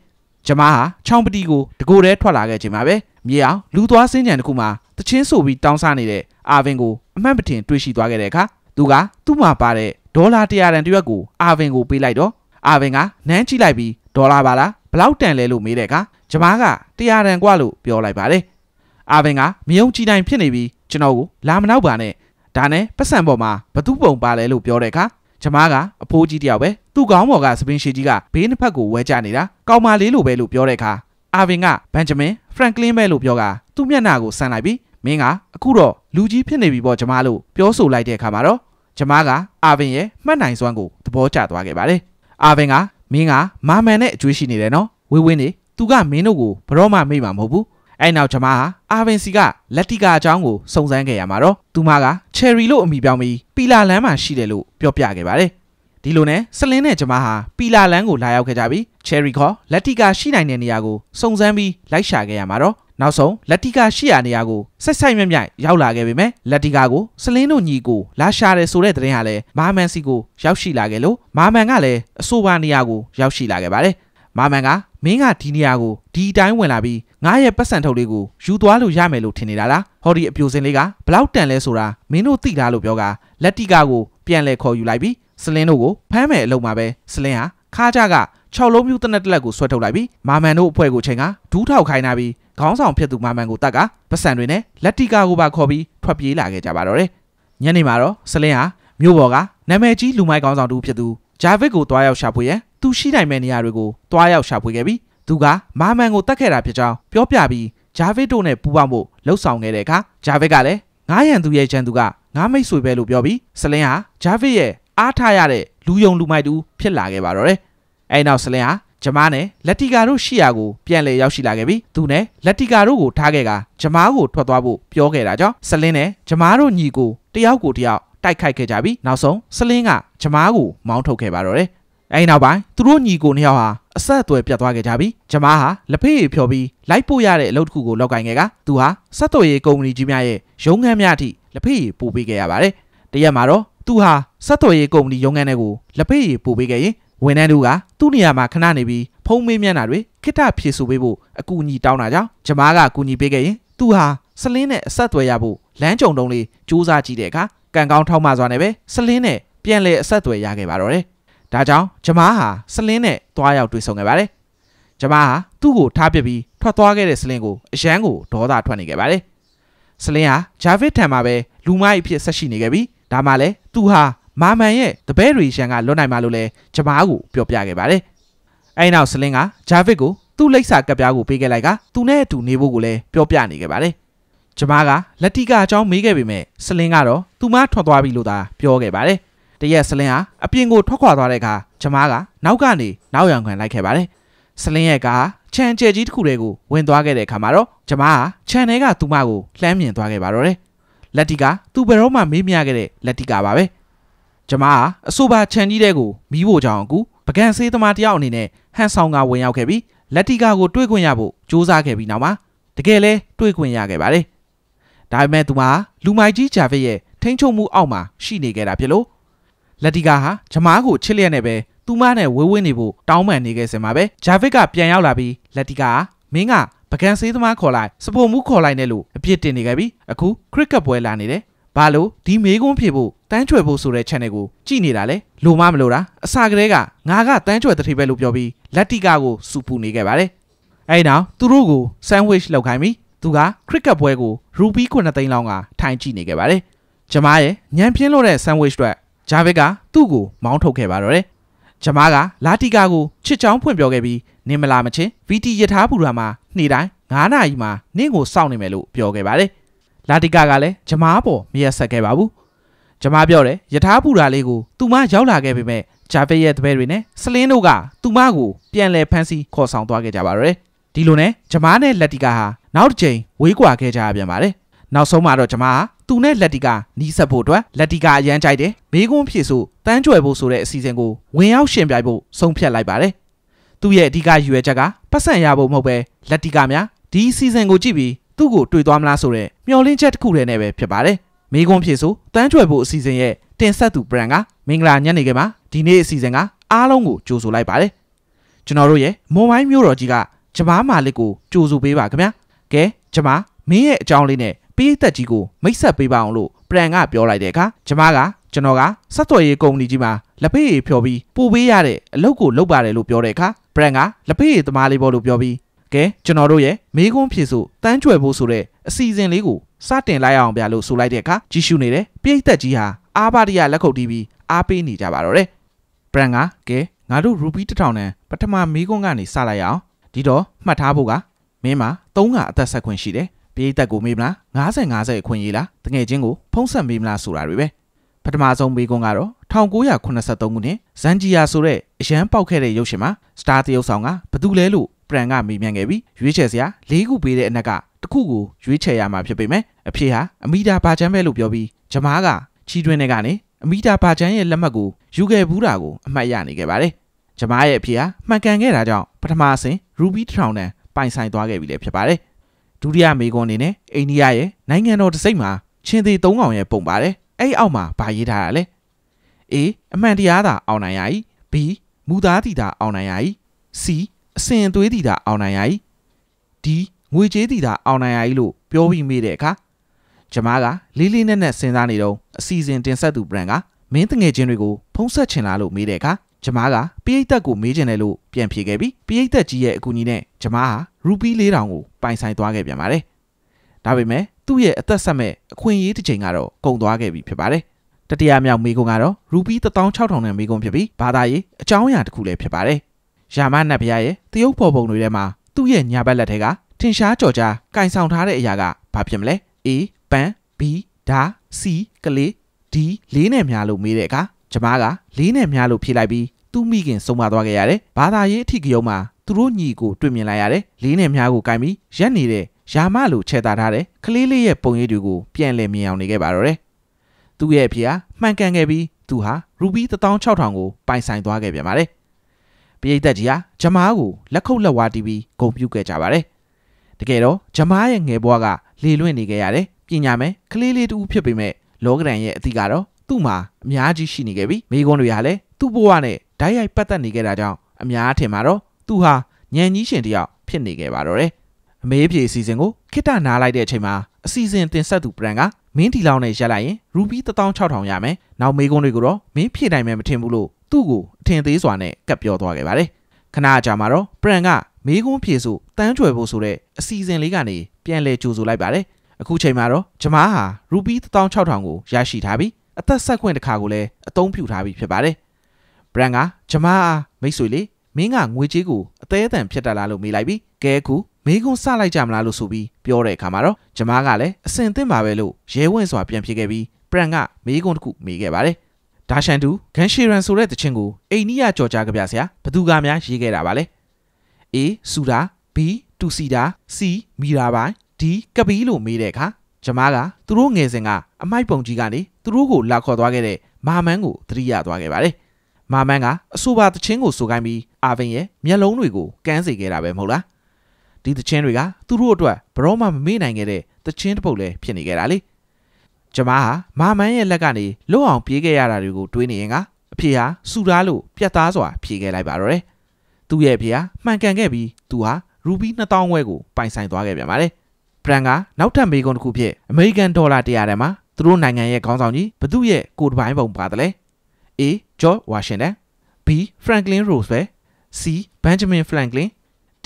ဂျမားဟာချောင်းပတီကိုတကိုယ်တည်းထွက်လာခဲ့ချိန်မှာပဲမြေအောင်လူသွားစင်းကြံတစ်ခုမှာတချင်းဆိုပြီးတောင်းဆနေတဲ့အာဗင်ကိုအမှန်ပတင်တွေ့ရှိသွားခဲ့တဲ့အခါသူကသူ့မှာပါတဲ့ဒေါ်လာ100တန်တစ်ရွက်ကိုအာဗင်ကိုပေးလိုက်တော့အာဗင်ကနမ်းကြည့်လိုက်ပြီးဒေါ်လာပါလားဘလောက်တန်လဲလို့မေးတဲ့အခါကျမကတရားတန်กว่าလို့ပြောလိုက်ပါတယ်။အာဗင်ကမယုံကြည်နိုင်ဖြစ်နေပြီးကျွန်တော်ကိုလာမနောက်ပါနဲ့ဒါနဲ့ပတ်စံပေါ်မှာဘသူပုံပါလဲလို့ပြောတဲ့အခါကျမကအဖိုးကြီးတယောက်ပဲသူ့ကောင်းပေါ်ကစပင်းရှိကြီးကဘေးနှစ်ဖက်ကိုဝဲကျနေတာကောင်းမလေးလိုပဲလို့ပြောတဲ့အခါအာဗင်ကဘန်ဂျမင်ဖရန်ကလင်းပဲလို့ပြောကသူ့မျက်နှာကိုဆန်လိုက်ပြီးမင်းကအခုတော့လူကြီးဖြစ်နေပြီပေါ့ကျမလို့ပြောဆိုလိုက်တဲ့အခါမှာတော့ကျမကအာဗင်ရဲ့မှတ်နိုင်စွမ်းကိုသဘောကျသွားခဲ့ပါတယ်။အာဗင်ကမင်းကမာမန်နဲ့အကျွေးရှိနေတယ်နော်ဝေဝင်းနေသူကမင်းတို့ကိုဘရောမှမိမှာမဟုတ်ဘူးအဲ့နောက်ကျမဟာအာဗင်စီကလက်တီကာအကြောင်းကိုစုံစမ်းခဲ့ရမှာတော့သူမကချယ်ရီလို့အမည်ပြောင်းပြီးပီလာလန်းမှာရှိတယ်လို့ပြောပြခဲ့ပါတယ်ဒီလိုနဲ့ဆလင်းနဲ့ကျမဟာပီလာလန်းကိုလာရောက်ခဲ့ကြပြီးချယ်ရီခေါ်လက်တီကာရှိနိုင်တဲ့နေရာကိုစုံစမ်းပြီးလိုက်ရှာခဲ့ရမှာတော့နောက်ဆုံးလက်တီကာရှိရာနေရာကိုစိုက်ဆိုင်မြမြိုင်ရောက်လာခဲ့ပေမဲ့လက်တီကာကိုစလင်းတို့ညီကိုလာရှာတယ်ဆိုတဲ့သတင်းဟာလည်းမာမန်စီကိုရောက်ရှိလာခဲ့လို့မာမန်ကလည်းအဆိုပါနေရာကိုရောက်ရှိလာခဲ့ပါတယ်မာမန်ကမင်းကဒီနေရာကိုဒီအတိုင်းဝင်လာပြီးငါရဲ့ပတ်စံထုတ်လေးကိုယူသွားလို့ရမယ်လို့ထင်နေတာလားဟော်ဒီအပြိုစင်လေးကဘလောက်တန်လဲဆိုတာမင်းတို့သိလားလို့ပြောကလက်တီကာကိုပြန်လဲခေါ်ယူလိုက်ပြီးစလင်းတို့ကိုဖမ်းမယ်အလုပ်မှာပဲစလင်းဟာခါကြက6လုံးမျိုးတနက်တလက်ကိုဆွဲထုတ်လိုက်ပြီးမာမန်တို့အဖွဲ့ကိုချိန်ကဒူးထောက်ခိုင်းလာပြီးခေါင်းဆောင်ဖြစ်သူမာမန်ကိုတက်ကပတ်စံတွေနဲ့လက်တီကာကိုပါခေါ်ပြီးထွက်ပြေးလာခဲ့ကြပါတော့တယ်။ညနေမှာတော့ဆလင်းဟာမြို့ပေါ်ကနာမည်ကြီးလူမိုက်ခေါင်းဆောင်တူဖြစ်သူဂျာဗစ်ကိုတွားရောက်ရှာဖွေရန်သူရှိနိုင်မယ့်နေရာတွေကိုတွားရောက်ရှာဖွေခဲ့ပြီးသူကမာမန်ကိုတတ်ခဲ့တာဖြစ်ကြောင်းပြောပြပြီးဂျာဗစ်တို့နဲ့ပူးပေါင်းဖို့လှုံ့ဆော်ခဲ့တဲ့အခါဂျာဗစ်ကလည်းငားရန်သူရဲ့ချန်သူကငားမိတ်ဆွေပဲလို့ပြောပြီးဆလင်းဟာဂျာဗစ်ရဲ့အားထားရတဲ့လူယုံလူမိုက်တူဖြစ်လာခဲ့ပါတော့တယ်။အဲဒီနောက်ဆလင်ဟာဂျမားနဲ့လက်တီကာတို့ရှိရာကိုပြန်လည်ရောက်ရှိလာခဲ့ပြီးသူနဲ့လက်တီကာတို့ကိုထားခဲ့ကဂျမားကိုထွက်သွားဖို့ပြောခဲ့တာကြောင့်ဆလင်းနဲ့ဂျမားတို့ညီကိုတယောက်ကိုတယောက်တိုက်ခိုက်ခဲ့ကြပြီးနောက်ဆုံးဆလင်းကဂျမားကိုမောင်းထုတ်ခဲ့ပါတော့တယ်။အဲဒီနောက်ပိုင်းသူတို့ညီကိုနှစ်ယောက်ဟာအဆက်အသွယ်ပြတ်သွားခဲ့ကြပြီးဂျမားဟာလက်ဖေးဖြော်ပြီးလိုက်ပို့ရတဲ့အလုပ်တစ်ခုကိုလောက်ကင်ခဲ့ကသူဟာစက်တော်ရေးကုမ္ပဏီကြီးများရဲ့ရုံးခန်းများအထိလက်ဖေးပို့ပေးခဲ့ရပါတယ်။တရက်မှာတော့သူဟာစက်တော်ရေးကုမ္ပဏီရုံးခန်းတွေကိုလက်ဖေးပို့ပေးခဲ့ရင်ဝန်ထမ်းတို့ကသူ့နေရာမှာခဏနေပြီးဖုံးမေးမြန်းတာတွေခိတဖြေဆိုပေးဖို့အကူအညီတောင်းတာကြောင့်ဂျမားကအကူအညီပေးခဲ့ရင်သူဟာဆလင်းနဲ့အဆက်အသွယ်ရဖို့လမ်းကြုံတုံးလေးစူးစမ်းကြည့်တဲ့အခါကံကောင်းထောက်မှစွာနဲ့ပဲဆလင်းနဲ့ပြန်လည်အဆက်အသွယ်ရခဲ့ပါတော့တယ်။ဒါကြောင့်ဂျမားဟာဆလင်းနဲ့တွားရောက်တွေ့ဆုံခဲ့ပါတယ်။ဂျမားဟာသူ့ကိုထားပစ်ပြီးထွက်သွားခဲ့တဲ့ဆလင်းကိုအယမ်းကိုဒေါသထွက်နေခဲ့ပါတယ်။ဆလင်းဟာဂျာဗစ်ထံမှာပဲလူမိုက်အဖြစ်ဆက်ရှိနေခဲ့ပြီးဒါမှလည်းသူဟာမာမန်ရဲ့တပည့်တွေရန်ကလွတ်နိုင်မှလို့လဲဂျမားကိုပြောပြခဲ့ပါတယ်။အဲဒီနောက်ဆလင်းကဂျာဗစ်ကိုသူ့လိပ်စာကပ်ပြားကိုပေးခဲ့လိုက်ကသူနဲ့အတူနေဖို့ကိုလည်းပြောပြနေခဲ့ပါတယ်။ဂျမားကလက်တီကအကြောင်းမေးခဲ့ပေမဲ့ဆလင်းကတော့သူမထွက်သွားပြီလို့သာပြောခဲ့ပါတယ်။တရက်ဆလင်းဟာအပြင်ကိုထွက်ခွာသွားတဲ့အခါဂျမားကနောက်ကနေနောက်ရောင်ခံလိုက်ခဲ့ပါတယ်။ဆလင်းရဲ့ကားခြံကျဲကြီးတစ်ခုတည်းကိုဝင်သွားခဲ့တဲ့အခါမှာတော့ဂျမားဟာခြံထဲကသူမကိုလှမ်းမြင်သွားခဲ့ပါတော့တယ်။လက်တီကသူဘယ်တော့မှမေးမရခဲ့တဲ့လက်တီကပါပဲ။ကျမအဆိုပါခြံကြီးတဲ့ကိုမီးဖို့ကြောင်အကူပကံဆေးသမားတယောက်အနေနဲ့ဟန်ဆောင်ကဝင်ရောက်ခဲ့ပြီးလက်တီကာကိုတွေးခွင့်ရဖို့စူးစမ်းခဲ့ပြီးနောက်မှာတကယ်လဲတွေးခွင့်ရခဲ့ပါတယ်။ဒါပေမဲ့သူမလူမိုက်ကြီးဂျာဗစ်ရဲ့ထိန်းချုပ်မှုအောက်မှာရှိနေခဲ့တာဖြစ်လို့လက်တီကာဟာဂျမားကိုချစ်လျက်နဲ့ပဲသူမနဲ့ဝေးဝင်းနေဖို့တောင်းပန်နေခဲ့စင်မှာပဲဂျာဗစ်ကပြန်ရောက်လာပြီးလက်တီကာမင်းကပကံဆေးသမားခေါ်လိုက်စပုံမှုခေါ်လိုက်နဲ့လို့အပြစ်တင်နေခဲ့ပြီးအခုခရစ်ကပ်ပွဲလာနေတယ်ဘာလို့ဒီမေကွန်းဖြစ်ဖို့တန်းချွယ်ဖို့ဆိုတဲ့ channel ကိုကြည့်နေတာလဲလိုမမလို့တာအစကတည်းကငါကတန်းချွယ်တစ်ထိပဲလို့ပြောပြီးလက်တီကာကိုစူပူနေခဲ့ပါတယ်အဲ့နောက်သူတို့ကို sandwich လောက်ခိုင်းပြီးသူက cricket ပွဲကို rupee 9သိန်းလောင်းကထိုင်ကြည့်နေခဲ့ပါတယ်ဂျမားရဲ့ညံပြင်းလို့တဲ့ sandwich အတွက်ဂျာဗစ်ကသူ့ကိုမောင်းထုတ်ခဲ့ပါတော့တယ်ဂျမားကလာတီကာကိုချစ်ချောင်းဖွင့်ပြောခဲ့ပြီးနင်မလာမချင်း VT ရထားပူရာမှာနေ့တိုင်း9နာရီမှာနင့်ကိုစောင့်နေမယ်လို့ပြောခဲ့ပါတယ်လာတီကာကလည်းဂျမားပေါ်မရက်ဆက်ခဲ့ပါဘူး။ဂျမားပြောတယ်ယထာပူရာလေးကိုသူမရောက်လာခဲ့ပေမဲ့ဂျာဖက်ရဲ့တပည့်တွေနဲ့ဆလင်းတို့ကသူမကိုပြန်လည်ဖမ်းဆီးခေါ်ဆောင်သွားခဲ့ကြပါရယ်။ဒီလိုနဲ့ဂျမားနဲ့လက်တီကာဟာနောက်တစ်ချိန်ဝေးကွာခဲ့ကြရပြန်ပါတယ်။နောက်ဆုံးမှာတော့ဂျမားဟာသူနဲ့လက်တီကာနီးဆက်ဖို့အတွက်လက်တီကာအရန်ကြိုက်တယ်။မေကွန်းဖြစ်ဆိုတန်းကြွယ်ဖို့ဆိုတဲ့အစီအစဉ်ကိုဝင်ရောက်ရှင်ပြိုင်ဖို့ဆုံးဖြတ်လိုက်ပါတယ်။သူ့ရဲ့အဓိကရည်ရွယ်ချက်ကပတ်စံရဖို့မဟုတ်ပဲလက်တီကာများဒီအစီအစဉ်ကိုကြည့်ပြီးသူ့ကိုတွေ့သွားမလားဆိုတဲ့မျှော်လင့်ချက် တစ်ခုတည်းနဲ့ပဲဖြစ်ပါတယ်။မိကွန်းဖြစ်ဆိုတန်းချွယ်ဖို့အစီအစဉ်ရဲ့တင်ဆက်သူဘရန်ကမင်္ဂလာညနေခင်းမှာဒီနေ့အစီအစဉ်ကအားလုံးကိုကြိုဆိုလိုက်ပါတယ်။ကျွန်တော်တို့ရဲ့မွန်ဝိုင်းမြို့တော်ကြီးကဂျမားမာလစ်ကိုကြိုဆိုပေးပါခင်ဗျာ။ကဲဂျမားမင်းရဲ့အကြောင်းလေးနဲ့ပိသက်ကြီးကိုမိတ်ဆက်ပေးပါအောင်လို့ဘရန်က ပြောလိုက်တဲ့အခါဂျမားကကျွန်တော်ကစက်တော်ရေးကုမ္ပဏီကြီးမှာလက်ဖေးရည်ဖြော်ပြီးပို့ပေးရတဲ့အလုပ်ကိုလုပ်ပါတယ်လို့ပြောတဲ့အခါဘရန်ကလက်ဖေးရည်သမားလေးပေါ်လို့ပြောပြီးကဲကျွန်တော်တို့ရဲ့မေးခွန်းဖြေဆိုတန်းကြွယ်ဖို့ဆိုတဲ့အစီအစဉ်လေးကိုစတင်လိုက်အောင်ဗျာလို့ဆိုလိုက်တဲ့အခါကြီးရှုနေတဲ့ပြိသက်ကြီးဟာအာဘာတရလက်ခုပ်တီးပြီးအားပေးနေကြပါတော့တယ်ဘရန်ကကဲငါတို့ရူပီ1000တန်ပထမမေးခွန်းကနေစလိုက်အောင်ဒီတော့မှတ်ထားဖို့ကမင်းမှာ3ကအသက်ဆက်ခွင့်ရှိတယ်ပြိသက်ကိုမေးမလား50 50အခွင့်ရေးလားတကယ်ချင်းကိုဖုံးဆက်မေးမလားဆိုတာတွေပဲပထမဆုံးမေးခွန်းကတော့1983ခုနှစ်ဇန်ဂျီယာဆိုတဲ့အရန်ပေါက်ခဲ့တဲ့ရုပ်ရှင်မှာစတာတရုပ်ဆောင်ကဘသူလဲလို့ပရန်ကမေးမြန်းခဲ့ပြီးရွေးချယ်စရာ၄ခုပေးတဲ့အနက်ကတစ်ခုကိုရွေးချယ်ရမှာဖြစ်ပေမဲ့အဖေဟာအမီတာဘာချမ်းပဲလို့ပြောပြီးဂျမားကချီးတွင်းတဲ့ကနေအမီတာဘာချမ်းရဲ့လက်မှတ်ကိုယူခဲ့ဘူးတာကိုအမှတ်ရနေခဲ့ပါတယ်။ဂျမားရဲ့အဖေဟာမှန်ကန်ခဲ့တာကြောင့်ပထမအဆင့်ရူဘီထောင်တန်ပိုင်ဆိုင်သွားခဲ့ပြီလည်းဖြစ်ပါတယ်။ဒုတိယမေကွန်အနေနဲ့အိန္ဒိယရဲ့နိုင်ငံတော်တစိမ့်မှာချင်းသေး၃កောင်ရဲ့ပုံပါတယ်။အဲ့အောက်မှာဗာရေးထားတာလေ။ A အမှန်တရားသာ အောင်နိုင်ရည် B မူသားတီတာအောင်နိုင်ရည် C အစင်သွေးတီတာအောင်နိုင်ရည်ဒီငွေကြေးတီတာအောင်နိုင်ရည်လို့ပြောပြီးမိတဲ့အခါကျမကလေးလေးနက်နက်စဉ်းစားနေတော့အစီအစဉ်တင်ဆက်သူဘရန်ကမင်းတငယ်ချင်းတွေကိုဖုံးဆက်ချင်လားလို့မေးတဲ့အခါကျမကပိယိတ်သက်ကိုမေးချင်တယ်လို့ပြန်ဖြေခဲ့ပြီးပိယိတ်သက်ကြီးရဲ့အကူအညီနဲ့ကျမဟာရူပီ4000ကိုပိုင်ဆိုင်သွားခဲ့ပြန်ပါတယ်။ဒါပေမဲ့သူ့ရဲ့အသက်ဆက်မဲ့အခွင့်အရေးတစ်ချိန်ကတော့ကုန်သွားခဲ့ပြီဖြစ်ပါတယ်။တတိယမြောက်မေကွန်ကတော့ရူပီ16000နဲ့မေကွန်ဖြစ်ပြီးဘာသာရေးအကြောင်းအရာတစ်ခုလည်းဖြစ်ပါတယ်ရာမနတ်ဖျားရဲ့တရုပ်ဖော်ပုံတွေထဲမှာသူ့ရဲ့ညာဘက်လက်ထဲကထင်ရှားကြော်ကြားကင်ဆောင်ထားတဲ့အရာကဘာဖြစ်မလဲ A ပန် B ဒါ C ကလေး D လေးနဲ့များလို့မေးတဲ့အခါကျမကလေးနဲ့များလို့ဖြေလိုက်ပြီးသူ့မိခင်ဆုံးမသွားခဲ့ရတယ်။ဘာသာရေးအထီးကြုံမှာသူတို့ညီကိုတွေ့မြင်လိုက်ရတယ်။လေးနဲ့များကိုကင်ပြီးရက်နေတဲ့ရာမလိုခြေတာထားတဲ့ကလေးလေးရဲ့ပုံရိပ်တွေကိုပြန်လည်မြင်အောင်နေခဲ့ပါတော့တယ်။သူ့ရဲ့အဖေကမှန်ကန်ခဲ့ပြီးသူဟာရူပီ1600ကိုပိုင်ဆိုင်သွားခဲ့ပြန်ပါတယ်။ပရိသတ်ကြီးဟာဂျမားကိုလက်ခုပ်လက်ဝါးတီးပြီးဂုဏ်ပြုခဲ့ကြပါတယ်။တကယ်တော့ဂျမားရဲ့ငယ်ဘွားကလေလွင့်နေခဲ့ရတယ်။ပညာမယ်ကလေးလေးတူဖြစ်ပေမဲ့လောကဒဏ်ရဲ့အသီးကတော့သူ့မှာအများကြီးရှိနေခဲ့ပြီ။မိကွန်းတွေဟာလည်းသူ့ဘဝနဲ့ဓာတ်ရိုက်ပတ်သက်နေခဲ့တာကြောင့်အများထင်မှာတော့သူဟာညံကြီးရှင်တယောက်ဖြစ်နေခဲ့ပါတော့တယ်။အမေးဖြေအစီအစဉ်ကိုခိတနားလိုက်တဲ့အချိန်မှာအစီအစဉ်တင်ဆက်သူပရန်ကမင်းဒီလောက်နဲ့ရက်လိုက်ရင်ရူပီ16000ရမယ်။နောက်မေးခွန်းတွေကိုတော့မင်းဖြေနိုင်မယ်မထင်ဘူးလို့သူ့ကိုအထင်သေးစွာနဲ့ကပ်ပြောသွားခဲ့ပါတယ်။ခဏအကြာမှာတော့ပရန်ကမေးခွန်းဖြေဆိုတန်းကြွယ်ဖို့ဆိုတဲ့အစီအစဉ်လေးကနေပြန်လဲကြိုဆိုလိုက်ပါတယ်။အခုချိန်မှာတော့ဂျမားဟာရူပီ16000ကိုရရှိထားပြီးအသက်ဆက်ခွင့်တစ်ခါကိုလည်းအသုံးပြုထားပြီးဖြစ်ပါတယ်။ဘရန်ကဂျမားအားမိတ်ဆွေလေးမင်းကငွေကြေးကိုအသေးအံဖြစ်တက်လာလို့မေးလိုက်ပြီးကဲကူမေးခွန်းစလိုက်ကြမလားလို့ဆိုပြီးပြောတဲ့အခါမှာတော့ဂျမားကလည်းအစင်သင့်ပါပဲလို့ရဲဝင့်စွာပြန်ဖြစ်ခဲ့ပြီးဘရန်ကမေးခွန်းတစ်ခုမေးခဲ့ပါတယ်။ဒါရှန်တူဂန်ရှီရန်ဆိုတဲ့တခြင်းကိုအိန္ဒိယကြော်ကြားကြပြဆရာဘသူကများရေးခဲ့တာပါလဲ A ဆူတာ B တူစီတာ C မီရာပိုင်း D ကပီးလို့မေးတဲ့အခါဂျမားကသူတို့ငယ်စဉ်ကအမိုက်ပုံကြီးကနေသူတို့ကိုလာခေါ်သွားခဲ့တဲ့မာမန်းကိုသတိရသွားခဲ့ပါတယ်။မာမန်းကအဆိုပါတခြင်းကိုဆိုခိုင်းပြီးအာဗင်ရဲ့မျက်လုံးတွေကိုကန်းစေခဲ့တာပဲမဟုတ်လား။ဒီတခြင်းတွေကသူတို့အတွက်ဘရောမှမမေ့နိုင်ခဲ့တဲ့တခြင်းတစ်ပုဒ်လည်းဖြစ်နေခဲ့တာလေ။ကျမဟာမာမန်းရဲ့လက်ကနေလွတ်အောင်ပြေးခဲ့ရတာတွေကိုတွေးနေရင်ကအဖေဟာစူသားလို့ပြတ်သားစွာပြေးခဲ့လိုက်ပါတော့တယ်။သူ့ရဲ့အဖေဟာမှန်ကန်ခဲ့ပြီးသူဟာရူဘီ2000ဝဲကိုပိုင်ဆိုင်သွားခဲ့ပြန်ပါတယ်။ဘရန်ကနောက်ထပ်မေကွန်တစ်ခုဖြစ်အမေရိကန်ဒေါ်လာ100တန်မှာသူတို့နိုင်ငံရဲ့ခေါင်းဆောင်ကြီးဘသူ့ရဲ့ကိုယ်တိုင်ပုံပါတယ်လဲ။ A. George Washington B. Franklin Roosevelt C. Benjamin Franklin D.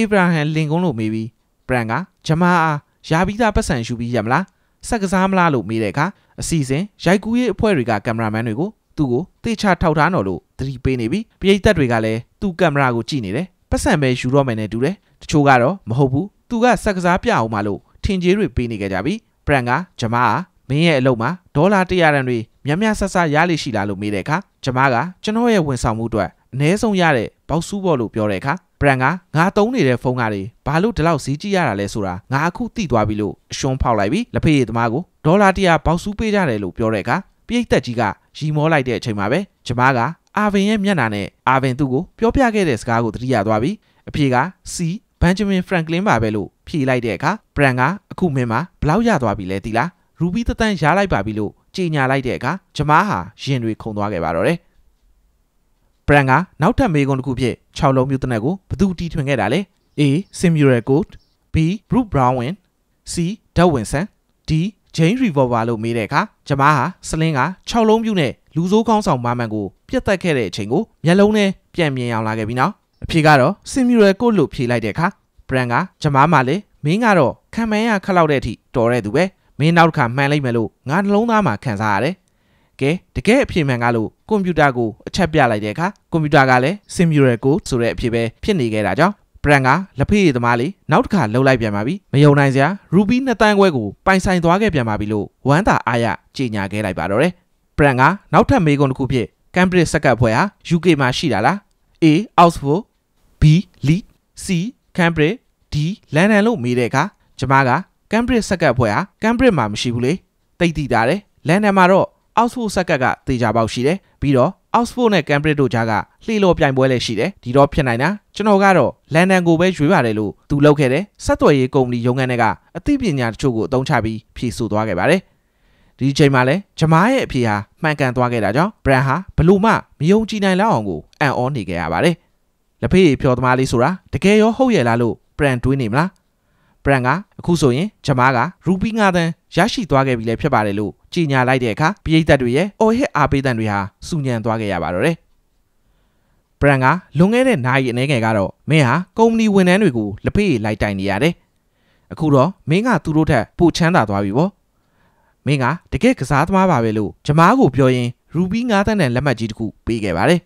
Abraham Lincoln လို့မေးပြီးဘရန်ကဂျမားအားရာပြီးသားပတ်စံယူပြီးရမလားဆက်ကစားမလားလို့မေးတဲ့အခါအစီအစဉ်ရိုက်ကူးရေးအဖွဲ့တွေကကင်မရာမန်တွေကိုသူ့ကိုတေချာထောက်ထားတော်လို့သတိပေးနေပြီးပရိသတ်တွေကလည်းသူ့ကင်မရာကိုကြည့်နေတယ်ပတ်စံပဲယူတော့မယ်နဲ့တူတယ်တချို့ကတော့မဟုတ်ဘူးသူကဆက်ကစားပြအောင်မလို့ထင်ကြီးတွေပေးနေကြကြပြီးပရန်ကဂျမားကမင်းရဲ့အလုပ်မှာဒေါ်လာ100ရန်တွေများများဆဆရလိရှိလားလို့မေးတဲ့အခါဂျမားကကျွန်တော်ရဲ့ဝန်ဆောင်မှုအတွက်အ ਨੇ ဆုံးရတဲ့ဘောက်စုဘော့လို့ပြောတဲ့အခါ Brand ကငါသုံးနေတဲ့ဖုန်းကနေဘာလို့ဒီလောက်ဈေးကြီးရတာလဲဆိုတာငါအခုသိသွားပြီလို့အရှွန်းဖောက်လိုက်ပြီးလက်ဖေးရည်သမားကိုဒေါ်လာ100ပေါက်စုပေးကြတယ်လို့ပြောတဲ့အခါပြိတ်သက်ကြီးကရီမောလိုက်တဲ့အချိန်မှာပဲကျမကအာဗင်ရဲ့မျက်နှာနဲ့အာဗင်သူ့ကိုပြောပြခဲ့တဲ့စကားကိုသတိရသွားပြီးအဖေက C ဘန်ဂျမင်ဖရန်ကလင်ပါပဲလို့ဖြေလိုက်တဲ့အခါဘရန်ကအခုမင်းမှာဘလောက်ရသွားပြီလဲဒီလားရူဘီတတန်းရားလိုက်ပါပြီလို့ကြေညာလိုက်တဲ့အခါဂျမားဟာရင်တွေခုန်သွားခဲ့ပါတော့တယ်ဘရန်ကနောက်ထပ်မေးခွန်းတစ်ခုဖြင့်6လုံးမျိုးတနက်ကိုဘသူတီထွင်ခဲ့တာလဲ A Samuel Gold B Bruce Brownwin C Dawson D Jane Revolver လို့မေးတဲ့အခါကျမဟာစလင်းက6လုံးမျိုးနဲ့လူဆိုးကောင်းဆောင်မာမန်ကိုပြတ်တက်ခဲ့တဲ့အချိန်ကိုမျက်လုံးနဲ့ပြန်မြင်အောင်လာခဲ့ပြီးနောက်အဖြေကတော့ Samuel Gold လို့ဖြေလိုက်တဲ့အခါဘရန်ကကျမမှလည်းမင်းကတော့ခံမန်းရခက်လောက်တဲ့အထိတော်တဲ့သူပဲမင်းနောက်တစ်ခါမှန်လိုက်မယ်လို့ငါနှလုံးသားမှာခံစားရတယ်ကယ်တကယ်အဖြစ်မှန်ကလို့ကွန်ပျူတာကိုအချက်ပြလိုက်တဲ့အခါကွန်ပျူတာကလည်း similar code ဆိုတဲ့အဖြစ်ပဲဖြစ်နေခဲ့တာကြောင့် brand ကလက်ဖေးသမားလေးနောက်တစ်ခါလှုပ်လိုက်ပြန်ပါပြီမယုံနိုင်စရာ ruby နှစ်တန်းခွဲကိုပိုင်ဆိုင်သွားခဲ့ပြန်ပါပြီလို့ဝမ်းသာအားရကြေညာခဲ့လိုက်ပါတော့တယ် brand ကနောက်ထပ်မေးခွန်းတစ်ခုဖြစ် Cambridge စက္ကပ်ဖွဲ့ဟာ UK မှာရှိတာလား A Oxford B Leeds C Cambridge D London လို့မေးတဲ့အခါကျမက Cambridge စက္ကပ်ဖွဲ့ဟာ Cambridge မှာမရှိဘူးလေတိတ်တိတာတယ်လန်ဒန်မှာတော့အောက်စ်ဖို့ဆက်ကပ်ကတေချာပေါက်ရှိတယ်ပြီးတော့အောက်စ်ဖို့နဲ့ကမ်ဘရစ်တို့ကြားကလှေလော်ပြိုင်ပွဲလည်းရှိတယ်ဒီတော့ဖြစ်နိုင်တာကျွန်တော်ကတော့လန်ဒန်ကိုပဲရွေးပါတယ်လို့သူလောက်ခဲ့တယ်ဆက်သွယ်ရေးကုမ္ပဏီရုံးခန်းတွေကအသိပညာတချို့ကိုအသုံးချပြီးဖြေဆိုသွားခဲ့ပါတယ်ဒီချိန်မှာလဲဂျမားရဲ့အဖေဟာမှန်ကန်သွားခဲ့တာကြောင့်ဘရန်ဟာဘလို့မှမယုံကြည်နိုင်လောက်အောင်ကိုအံ့ဩနေခဲ့ရပါတယ်လက်ဖေးဖြောသမားလေးဆိုတာတကယ်ရောဟုတ်ရဲ့လားလို့ဘရန်တွေးနေမလားဘရန်ကအခုဆိုရင်ဂျမားကရူပီငါတန်ရရှိသွားခဲ့ပြီလည်းဖြစ်ပါတယ်လို့ကြေညာလိုက်တဲ့အခါပရိသတ်တွေရဲ့အော်ဟစ်အားပေးသံတွေဟာစူညံသွားခဲ့ရပါတော့တယ်ဘရန်ကလွန်ခဲ့တဲ့နာရီအနည်းငယ်ကတော့မင်းဟာကုမ္ပဏီဝန်ထမ်းတွေကိုလက်ဖေးလိုက်တိုင်နေရတယ်အခုတော့မင်းကသူတို့ထက်ပိုချမ်းသာသွားပြီပေါ့မင်းကတကယ်ကစားသမားပါပဲလို့ဂျမားကိုပြောရင်ရူပီး9တန်းနဲ့လက်မှတ်ကြီးတစ်ခုပေးခဲ့ပါတယ်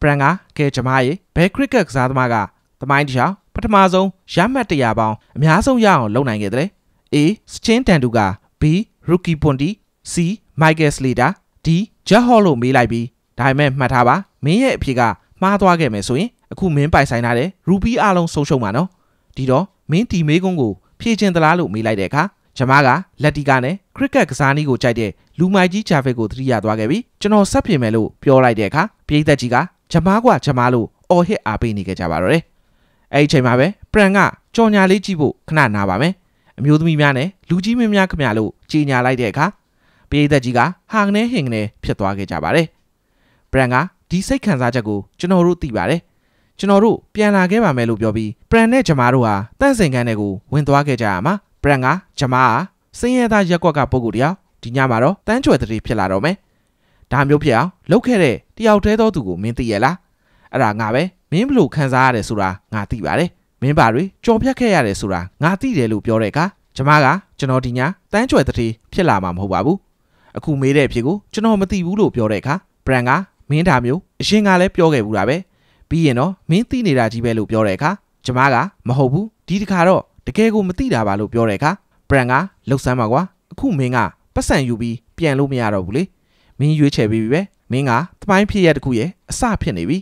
ဘရန်ကကဲဂျမားရေဘဲခရစ်ကတ်ကစားသမားကသမိုင်းတစ်ချောင်းပထမဆုံးရမှတ်100ပေါင်းအများဆုံးရအောင်လုပ်နိုင်ခဲ့တယ်။ A. စချင်းတန်တူက B. ရူကီပွန်တီ C. မိုက်ကယ်စလီတာ D. ဂျက်ဟော့လို့မေးလိုက်ပြီးဒါပေမဲ့မှတ်ထားပါမင်းရဲ့အဖြေကမှားသွားခဲ့မယ်ဆိုရင်အခုမင်းပိုက်ဆိုင်ထားတဲ့ရူပီအလုံးဆုံးရှုံးပါနော်။ဒီတော့မင်းတီမေးခွန်းကို ဖြေချင်သလားလို့မေးလိုက်တဲ့အခါဂျမားကလက်တီကနဲ့ခရစ်ကတ်ကစားနည်းကိုကြိုက်တဲ့လူမိုက်ကြီးဂျာဖက်ကိုသတိရသွားခဲ့ပြီးကျွန်တော်ဆက်ပြင်မယ်လို့ပြောလိုက်တဲ့အခါပြည်သက်ကြီးကဂျမားကဂျမားလို့အော်ဟစ်အားပေးနေခဲ့ကြပါတော့တယ်။အဲ့ဒီချိန်မှာပဲပရန်ကကြော်ညာလေးကြည့်ဖို့ခဏနားပါမယ်အမျိုးသမီးများနဲ့လူကြီးမင်းများခင်ဗျာလို့ကြေညာလိုက်တဲ့အခါပရိသတ်ကြီးကဟာငနဲ့ဟင်ငနဲ့ဖြစ်သွားခဲ့ကြပါတယ်ပရန်ကဒီစိတ်ခံစားချက်ကိုကျွန်တော်တို့သိပါတယ်ကျွန်တော်တို့ပြန်လာခဲ့ပါမယ်လို့ပြောပြီးပရန်နဲ့ဂျမားတို့ဟာတန့်စင်ခန်းတွေကိုဝင်သွားခဲ့ကြရမှာပရန်ကဂျမားဟာစင်ရဲသားရက်ကွက်ကပုံကူတရားဒီညမှာတော့တန်းချွယ်တတိဖြစ်လာတော့မယ်ဒါမျိုးဖြစ်အောင်လုပ်ခဲ့တဲ့တယောက်တည်းသောသူကိုမင်းသိရလားအဲ့ဒါငါပဲမင်းဘလို့ခံစားရတယ်ဆိုတာငါသိပါတယ်မင်းပါတွေကြော်ဖြတ်ခဲ့ရတယ်ဆိုတာငါသိတယ်လို့ပြောတဲ့အခါကျမကကျွန်တော်ဒီညာတန်းကြွယ်တတိဖြစ်လာမှာမဟုတ်ပါဘူးအခုမေးတဲ့ဖြေကိုကျွန်တော်မသိဘူးလို့ပြောတဲ့အခါဘရန်ကမင်းဒါမျိုးအရင်ကလည်းပြောခဲ့ဘူးတာပဲပြီးရင်တော့မင်းသိနေတာကြီးပဲလို့ပြောတဲ့အခါကျမကမဟုတ်ဘူးဒီတခါတော့တကယ်ကိုမသိတာပါလို့ပြောတဲ့အခါဘရန်ကလှုပ်ဆမ်းပါကွာအခုမင်းကပတ်စံယူပြီးပြန်လို့မရတော့ဘူးလေမင်းရွေးချယ်ပြီးပြီပဲမင်းကသမိုင်းဖြစ်ရတခုရဲ့အစဖြစ်နေပြီ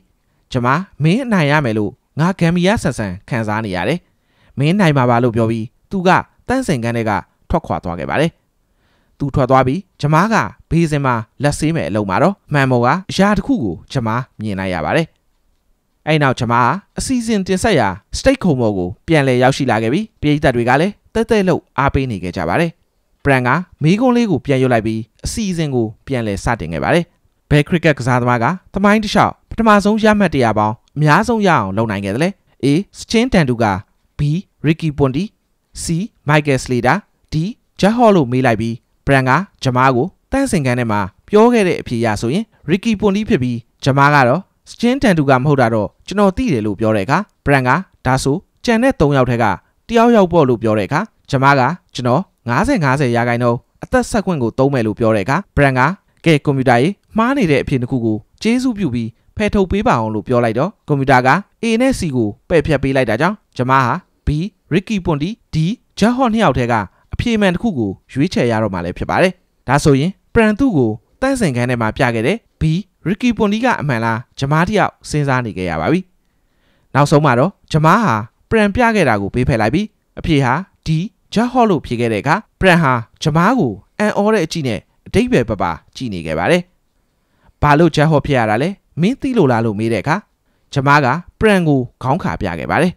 ကျမမင်းအနိုင်ရမယ်လို့ငါဂမ်ဘီယာဆန်ဆန်ခံစားနေရတယ်။မင်းနိုင်ပါပါလို့ပြောပြီးသူကတန့်စင်ကန်းတွေကထွက်ခွာသွားခဲ့ပါတယ်။သူထွက်သွားပြီးကျမကဘေးစင်မှာလက်ဆေးမယ်အလုံးမှာတော့မှန်မော်ကအရာတစ်ခုကိုကျမမြင်လိုက်ရပါတယ်။အဲ့နောက်ကျမအစီအစဉ်တင်ဆက်ရာ state ခုံမော်ကိုပြန်လည်ရောက်ရှိလာခဲ့ပြီးပြည်သက်တွေကလည်းတဲတဲလို့အားပေးနေခဲ့ကြပါတယ်။ဘရန်ကမိကုံးလေးကိုပြန်ရွတ်လိုက်ပြီးအစီအစဉ်ကိုပြန်လည်စတင်ခဲ့ပါတယ်။ဘဲခရစ်ကက်ကစားသမားကသမိုင်းတစ်လျှောက်ပထမဆုံးရမှတ်တရပေါင်းအများဆုံးရအောင်လုပ်နိုင်ခဲ့တယ်လေ A စချင်းတန်တူက B ရစ်ကီပွန်တီ C မိုက်ကယ်စလီတာ D ဂျက်ဟော့လို့မေးလိုက်ပြီးဘရန်ကဂျမားကိုတန့်စင်ခန်းထဲမှာပြောခဲ့တဲ့အဖြစ်အရဆိုရင်ရစ်ကီပွန်တီဖြစ်ပြီးဂျမားကတော့စချင်းတန်တူကမဟုတ်တာတော့ကျွန်တော်သိတယ်လို့ပြောတဲ့အခါဘရန်ကဒါဆိုကြံတဲ့၃ယောက်ထက်ကတယောက်ယောက်ပေါ့လို့ပြောတဲ့အခါဂျမားကကျွန်တော်90 90ရာခိုင်နှုန်းအသက်ဆက်ခွင့်ကိုသုံးမယ်လို့ပြောတဲ့အခါဘရန်ကကဲကွန်ပျူတာကြီးမှားနေတဲ့အဖြစ်တစ်ခုကိုကျေးဇူးပြုပြီးဖယ်ထုတ်ပေးပါအောင်လို့ပြောလိုက်တော့ကွန်ပျူတာက A နဲ့ C ကိုပယ်ဖြတ်ပေးလိုက်တာကြောင့်ကျမဟာ B Ricky Pondy D John Hall နှစ်ယောက်ထဲကအပြေမှန်တစ်ခုကိုရွေးချယ်ရတော့မှာလည်းဖြစ်ပါတယ်။ဒါဆိုရင်ပရန်သူကိုတန့်စင်ခန်းထဲမှာပြခဲ့တဲ့ B Ricky Pondy ကအမှန်လားကျမတယောက်စဉ်းစားနေကြရပါပြီ။နောက်ဆုံးမှာတော့ကျမဟာပရန်ပြခဲ့တာကိုပေးဖယ်လိုက်ပြီးအပြေဟာ D John Hall လို့ဖြေခဲ့တဲ့အခါပရန်ဟာကျမကိုအံ့ဩတဲ့အကြည့်နဲ့အတိတ်ပဲပပကြည့်နေခဲ့ပါတယ်။ဘာလို့ John Hall ဖြစ်ရတာလဲမင်းသိလို့လားလို့မေးတဲ့အခါကျမကပရန်ကိုခေါင်းခါပြခဲ့ပါတယ်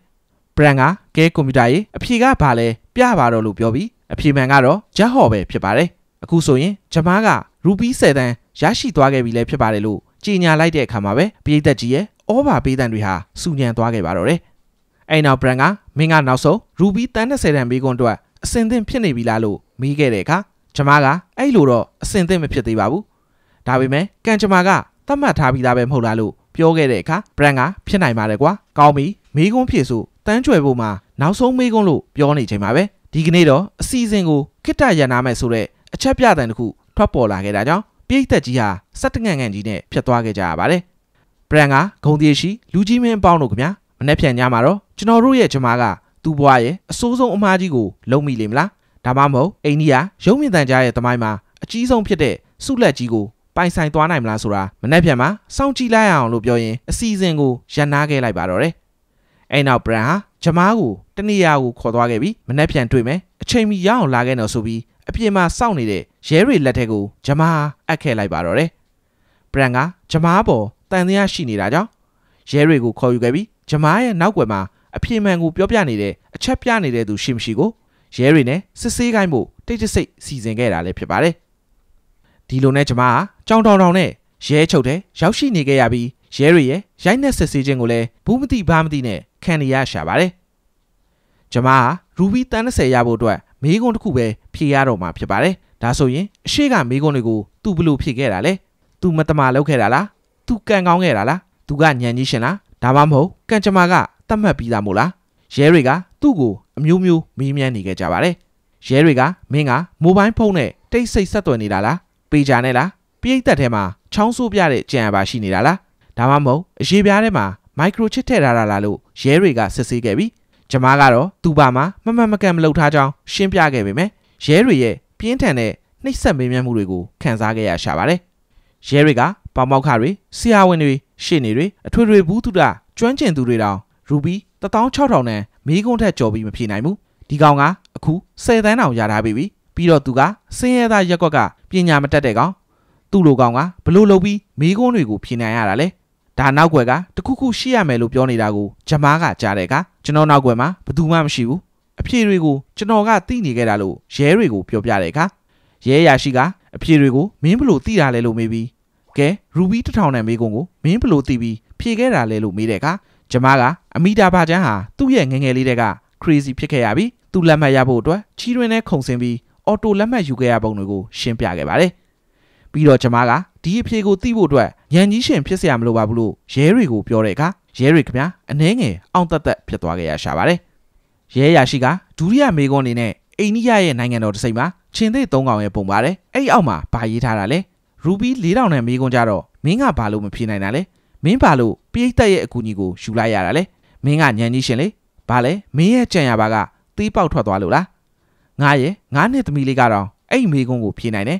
ပရန်ကကဲကွန်ပျူတာရေးအဖြေကဘာလဲပြပါတော့လို့ပြောပြီးအဖြေမှန်ကတော့ဂျက်ဟော်ပဲဖြစ်ပါတယ်အခုဆိုရင်ကျမကရူပီး10တန်းရရှိသွားခဲ့ပြီလည်းဖြစ်ပါတယ်လို့ကြေညာလိုက်တဲ့အခါမှာပဲပရိသတ်ကြီးရဲ့ဩဘာပေးတန်တွေဟာစူညံသွားခဲ့ပါတော့တယ်အဲ့နောက် brand ကမင်းကနောက်ဆုံး ruby တန်း30တန်ပေးကွန်းအတွက်အစင်သင့်ဖြစ်နေပြီလားလို့မေးခဲ့တဲ့အခါကျမကအဲ့လိုတော့အစင်သင့်မဖြစ်သေးပါဘူးဒါပေမဲ့ကံကျမကသတ်မှတ်ထားပြီးသားပဲမဟုတ်လားလို့ပြောခဲ့တဲ့အခါ brand ကဖြစ်နိုင်ပါတယ်ကွာ။ကောင်းပြီ။မေးခွန်းဖြေဆိုတန်းကျွယ်ဖို့မှာနောက်ဆုံးမေးခွန်းလို့ပြောနေချိန်ပါပဲ။ဒီကနေ့တော့အစီအစဉ်ကိုခਿੱတရန်နာမယ်ဆိုတဲ့အချက်ပြတန်တစ်ခုထွက်ပေါ်လာခဲ့တာကြောင့်ပြည်သက်ကြီးဟာစက်တငန့်ငန့်ကြီးနဲ့ဖြတ်သွားခဲ့ကြရပါတယ်။ brand ကဂုံတီရှိလူကြီးမင်းအပေါင်းတို့ခင်ဗျာမနေ့ဖြန်ညမှာတော့ကျွန်တော်တို့ရဲ့ဂျမားကသူ့ဘွားရဲ့အစိုးဆုံးအမားကြီးကိုလုံမိလေမလား။ဒါမှမဟုတ်အိန္ဒိယရုံမြင့်တန်ကြားရဲ့တမိုင်းမှာအကြီးဆုံးဖြစ်တဲ့ဆုလက်ကြီးကိုပိုင်ဆိုင်သွားနိုင်မလားဆိုတာမနှက်ပြန်မှာစောင့်ကြည့်လိုက်အောင်လို့ပြောရင်အစီအစဉ်ကိုရန်နာခဲ့လိုက်ပါတော့တယ်။အဲနောက်ဘရန်ဟာဂျမားကိုတနေရာကိုခေါ်သွားခဲ့ပြီးမနှက်ပြန်တွေ့မယ်အချိန်မီရအောင်လာခဲ့တော့ဆိုပြီးအပြင်မှာစောင့်နေတဲ့ရဲတွေလက်ထက်ကိုဂျမားအပ်ခဲ့လိုက်ပါတော့တယ်။ဘရန်ကဂျမားပေါ်တန်တရားရှိနေတာကြောင့်ရဲတွေကိုခေါ်ယူခဲ့ပြီးဂျမားရဲ့နောက်ွယ်မှာအပြင်းမှန်ကိုပြောပြနေတဲ့အချက်ပြနေတဲ့သူရှိမရှိကိုရဲတွေနဲ့စစ်ဆေးခိုင်းဖို့တိတ်တဆိတ်စီစဉ်ခဲ့တာလည်းဖြစ်ပါတယ်။ဒီလိုနဲ့ကျမကကြောင်တောင်တောင်နဲ့ရဲချုပ်တဲ့ရောက်ရှိနေခဲ့ရပြီးရဲတွေရဲ့ရိုက်နှက်စစ်ဆေးခြင်းကိုလည်းဘူးမသိဘာမသိနဲ့ခံနေရရှာပါတယ်။ကျမကရူဘီတန်း30ရဖို့အတွက်မေးခွန်းတစ်ခုပဲဖြေရတော့မှာဖြစ်ပါတယ်။ဒါဆိုရင်အရှိကမေးခွန်းတွေကိုသူဘလို့ဖြေခဲ့တာလဲ။သူမတမာလောက်ခဲ့တာလား။သူကန်ကောင်းခဲ့တာလား။သူကညံကြီးရှင်လား။ဒါမှမဟုတ်ကန်ကျမကတတ်မှတ်ပြီးသားမို့လား။ရဲတွေကသူ့ကိုအမျိုးမျိုးမေးမြန်းနေခဲ့ကြပါတယ်။ရဲတွေကမင်းကမိုဘိုင်းဖုန်းနဲ့တိတ်ဆိတ်ဆက်သွယ်နေတာလားပေချာနဲ့လားပိယိတ်သက်ထဲမှာချောင်းဆိုးပြတဲ့ကြံရပါရှိနေတာလားဒါမှမဟုတ်အရေပြားထဲမှာ microchip ထည့်ထားတာလားလို့ရဲတွေကစစ်ဆေးခဲ့ပြီးကျမကတော့သူ့ဘာမှမမှန်မကန်မလုပ်ထားကြောင်းရှင်းပြခဲ့ပေမဲ့ရဲတွေရဲ့ပြင်းထန်တဲ့နှိပ်စက်မေးမြန်းမှုတွေကိုခံစားခဲ့ရရှာပါတယ်ရဲတွေကပေါမောက်ခတွေဆရာဝန်တွေရှေ့နေတွေအထွေထွေဘူးသူတာကျွမ်းကျင်သူတွေတောင်ရူပီ16000တန်မိကုန်းထက်ကျော်ပြီးမဖြေနိုင်ဘူးဒီကောင်ကအခု10တန်းတောင်ရထားပြီပြီးတော့သူကစင်းရဲသားရက်ကွက်ကပညာမတတ်တဲ့ကောင်သူ့လိုကောင်ကဘလို့လုပ်ပြီးမိကုန်းတွေကိုဖြေနိုင်ရတာလေဒါနောက်ွယ်ကတခုခုရှိရမယ်လို့ပြောနေတာကိုဂျမားကကြားတဲ့ကကျွန်တော်နောက်ွယ်မှာဘသူမှမရှိဘူးအဖြေတွေကိုကျွန်တော်ကသိနေခဲ့တာလို့ရဲတွေကိုပြောပြတဲ့ကရဲရာရှိကအဖြေတွေကိုမင်းဘလို့သိတာလဲလို့မေးပြီးကဲရူဘီတထောင်နဲ့မေးကုန်းကိုမင်းဘလို့သိပြီးဖြေခဲ့တာလဲလို့မေးတဲ့ကဂျမားကအမီတာဘာချန်ဟာသူ့ရဲ့ငငယ်လေးတဲ့က crazy ဖြစ်ခဲ့ရပြီသူ့လက်မှတ်ရဖို့အတွက်ချီးတွင်းနဲ့ခုန်ဆင်းပြီးအော်တိုလက်မှတ်ယူခဲ့ရပုံတွေကိုရှင်းပြခဲ့ပါတယ်။ပြီးတော့ကျမကဒီအဖြေကိုသိဖို့အတွက်ညံကြီးရှင် ဖြစ်เสียမလိုပါဘူးလို့ရဲတွေကိုပြောတဲ့အခါရဲတွေခင်ဗျာအနှဲငယ်အောင်သက်သက်ဖြစ်သွားခဲ့ရရှာပါတယ်။ရဲရာရှိကဒုတိယမေကွန်နေနဲ့အိန္ဒိယရဲ့နိုင်ငံတော်တစ်စိမ့်မှာရှင်သေး၃កောင်ရဲ့ပုံပါတယ်။အဲ့အောက်မှာဗာရေးထားတာလဲရူပီ၄000နဲ့မေကွန်ကြတော့မင်းကဘာလို့မဖြေနိုင်တာလဲမင်းဘာလို့ပိဋကတ်ရဲ့အကူအညီကိုယူလိုက်ရတာလဲမင်းကညံကြီးရှင်လေဘာလဲမင်းရဲ့ကြံရပါကသေးပေါက်ထွက်သွားလို့လားငါရဲ့ငါနှစ်သမီးလေးကတော့အဲ့မိကုန်းကိုဖြေနိုင်တယ်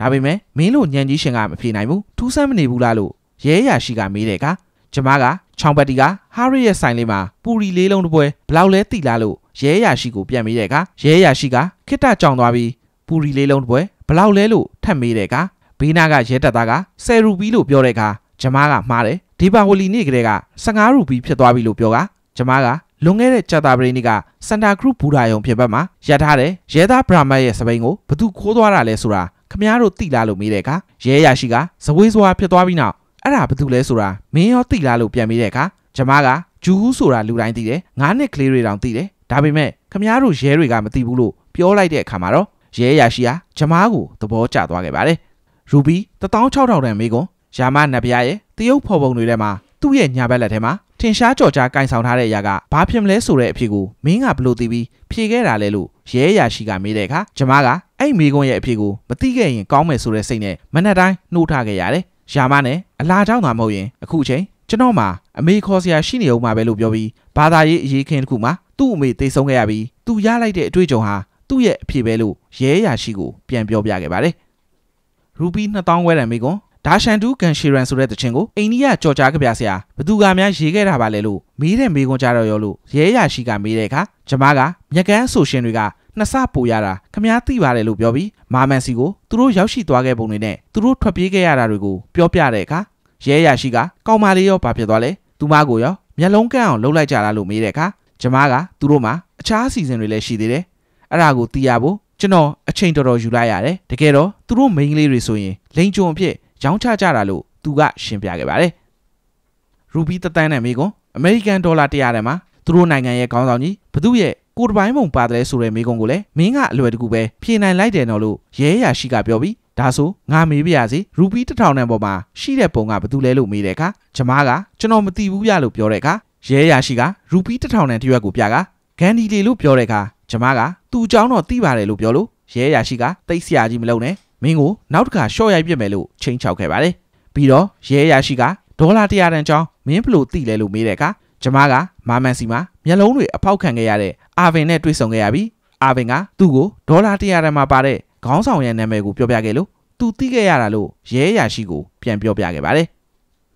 ဒါပေမဲ့မင်းလို့ညံကြီးရှင်ကမဖြေနိုင်ဘူးထူးဆန်းမနေဘူးလားလို့ရဲရာရှိကမေးတဲ့ကကျမကချောင်းပတ်တီကဟာရီရဲ့ဆိုင် လေးမှာပူရီလေးလုံးတစ်ပွဲဘလောက်လဲတိလားလို့ရဲရာရှိကိုပြန်မေးတဲ့ကရဲရာရှိကခိတကြောင်သွားပြီးပူရီလေးလုံးတစ်ပွဲဘလောက်လဲလို့ထပ်မေးတဲ့ကဘေးနာကရဲတပ်သားက10ရူပီလို့ပြောတဲ့ကကျမကမှားတယ်ဒီပါဝလီနေ့ကလေးက15ရူပီဖြစ်သွားပြီလို့ပြောကကျမကလွန်ခဲ့တဲ့ကြာတာပရိနိကစန်တာကရုဘူရာယုံပြင်ဘက်မှာရထားတဲ့ရဲသားဘရာမတ်ရဲ့စပိန်ကိုဘသူခိုးသွားတာလဲဆိုတာခမည်းတော်သိလားလို့မေးတဲ့အခါရဲရရှိကဇဝေးစွာဖြစ်သွားပြီးနောက်အဲ့ဒါဘသူလဲဆိုတာမင်းရောသိလားလို့ပြန်မေးတဲ့အခါဂျမားကဂျူဟူးဆိုတာလူတိုင်းသိတယ်ငါးနှစ်ကလေးတွေတောင်သိတယ်ဒါပေမဲ့ခမည်းတော်ရဲတွေကမသိဘူးလို့ပြောလိုက်တဲ့အခါမှာတော့ရဲရရှိကဂျမားကိုသဘောကျသွားခဲ့ပါတယ်ရူဘီ16000တန်မေကွန်ယာမနဗျာရဲ့တရုတ်ဖော်ပုံတွေထဲမှာသူ့ရဲ့ညာဘက်လက်ထဲမှာထင်ရှားကြော်ကြားကင်ဆောင်ထားတဲ့အရာကဘာဖြစ်မလဲဆိုတဲ့အဖြစ်ကိုမင်းကဘလို့သိပြီးဖြေခဲ့တာလဲလို့ရဲအရာရှိကမေးတဲ့အခါဂျမားကအဲ့မိကွန်းရဲ့အဖြစ်ကိုမသိခဲ့ရင်ကောင်းမယ်ဆိုတဲ့စိတ်နဲ့မနက်တိုင်းနှိုးထားခဲ့ရတယ်။ယာမနဲ့အလားကြောင့်သာမဟုတ်ရင်အခုချိန်ကျွန်တော်မှာအမေခေါ်စရာရှိနေဦးမှာပဲလို့ပြောပြီးဘာသာရေးအရေးခင်းတစ်ခုမှာသူ့အမေတိတ်ဆုံးခဲ့ရပြီးသူရလိုက်တဲ့အတွေ့အကြုံဟာသူ့ရဲ့အဖြစ်ပဲလို့ရဲအရာရှိကိုပြန်ပြောပြခဲ့ပါတယ်။ရူပီ2000ဝယ်တယ်မိကွန်းဒါရှန်တူကန်ရှီရန်ဆိုတဲ့တခြင်းကိုအိန္ဒိယကြော်ကြားကြပြဆရာဘသူကများရေးခဲ့တာပါလဲလို့မေးတဲ့မေးခွန်းကြတော့ရောလို့ရဲရရှိကမေးတဲ့အခါဂျမားကမြကန်းဆိုရှင်တွေကနှစ်ဆပိုရတာခမားသိပါတယ်လို့ပြောပြီးမာမန်စီကိုသူတို့ရောက်ရှိသွားခဲ့ပုံတွေနဲ့သူတို့ထွက်ပြေးခဲ့ရတာတွေကိုပြောပြတဲ့အခါရဲရရှိကကောင်းမလေးရောဘာဖြစ်သွားလဲသူမကိုရောမျက်လုံးကန့်အောင်လှုပ်လိုက်ကြတာလို့မေးတဲ့အခါဂျမားကသူတို့မှာအခြားအစီအစဉ်တွေလည်းရှိသေးတယ်အဲ့ဒါကိုသိရဖို့ကျွန်တော်အချိန်တော်တော်ယူလိုက်ရတယ်တကယ်တော့သူတို့မိန်းကလေးတွေဆိုရင်လိန်ကြုံအဖြစ်ရောင်းချကြတာလို့သူကရှင်းပြခဲ့ပါတယ်။ရူပီတသန်းနဲ့မိကွန်အမေရိကန်ဒေါ်လာ100တန်မှာသူတို့နိုင်ငံရဲ့ခေါင်းဆောင်ကြီးဘသူရဲ့ကိုယ်တိုင်ပုံပါတယ်ဆိုတဲ့မိကွန်ကိုလည်းမင်းကအလွယ်တကူပဲဖြေနိုင်လိုက်တယ်တော့လို့ရဲအရာရှိကပြောပြီးဒါဆိုငါမေးပြရစီရူပီ1000တန်ပေါ်မှာရှိတဲ့ပုံကဘသူလဲလို့မေးတဲ့အခါဂျမားကကျွန်တော်မသိဘူးပြလို့ပြောတဲ့အခါရဲအရာရှိကရူပီ1000တန်တရွက်ကိုပြကဂန်ဒီလီလို့ပြောတဲ့အခါဂျမားကသူ့အကြောင်းတော့သိပါတယ်လို့ပြောလို့ရဲအရာရှိကတိတ်ဆရာကြီးမလုပ်နဲ့မင်းကိုနောက်တစ်ခါရှော့ရိုက်ပြစ်မယ်လို့ချိန်ချောက်ခဲ့ပါတယ်။ပြီးတော့ရဲအရာရှိကဒေါ်လာ100တန်ကျောင်းမင်းဘလို့သိလဲလို့မေးတဲ့အခါကျမကမာမန်စီမှာမျက်လုံးတွေအဖောက်ခံခဲ့ရတဲ့အာဗင်နဲ့တွေ့ဆုံခဲ့ရပြီးအာဗင်ကသူ့ကိုဒေါ်လာ100တန်မှာပါတဲ့ခေါင်းဆောင်ရဲ့နာမည်ကိုပြောပြခဲ့လို့သူသိခဲ့ရတာလို့ရဲအရာရှိကိုပြန်ပြောပြခဲ့ပါတယ်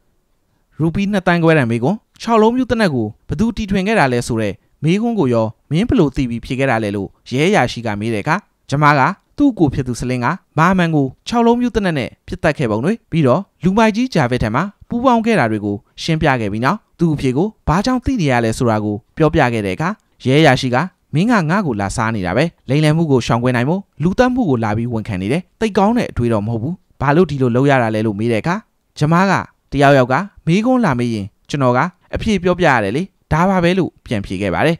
။ရူပီ2တန်းခွဲတန်မေကွန်6လုံးမြူတနက်ကိုဘသူတီထွင်ခဲ့တာလဲဆိုတော့မေကွန်ကိုရောမင်းဘလို့သိပြီးဖြေခဲ့တာလဲလို့ရဲအရာရှိကမေးတဲ့အခါကျမကသူ့ကိုဖြစ်သူစလင်းကမာမန်ကို6လုံးမျိုးတနက်နဲ့ပြစ်တက်ခဲ့ပုံတွေပြီးတော့လူမိုက်ကြီးဂျာဗစ်ထံမှာပူပေါင်းခဲ့တာတွေကိုရှင်းပြခဲ့ပြီးနောက်သူ့အဖြစ်ကိုဘာကြောင့်သိနေရလဲဆိုတာကိုပြောပြခဲ့တဲ့အခါရဲအရာရှိကမင်းကငါ့ကိုလာစားနေတာပဲလိန်လန်မှုကိုရှောင်ကွင်းနိုင်မို့လူတက်မှုကိုလာပြီးဝန်ခံနေတယ်တိတ်ကောင်းတဲ့အထွေးတော့မဟုတ်ဘူးဘာလို့ဒီလိုလုပ်ရတာလဲလို့မေးတဲ့အခါဂျမားကတယောက်ယောက်ကမေးခွန်းလာမေးရင်ကျွန်တော်ကအဖြေပြောပြရတယ်လေဒါပါပဲလို့ပြန်ဖြေခဲ့ပါတယ်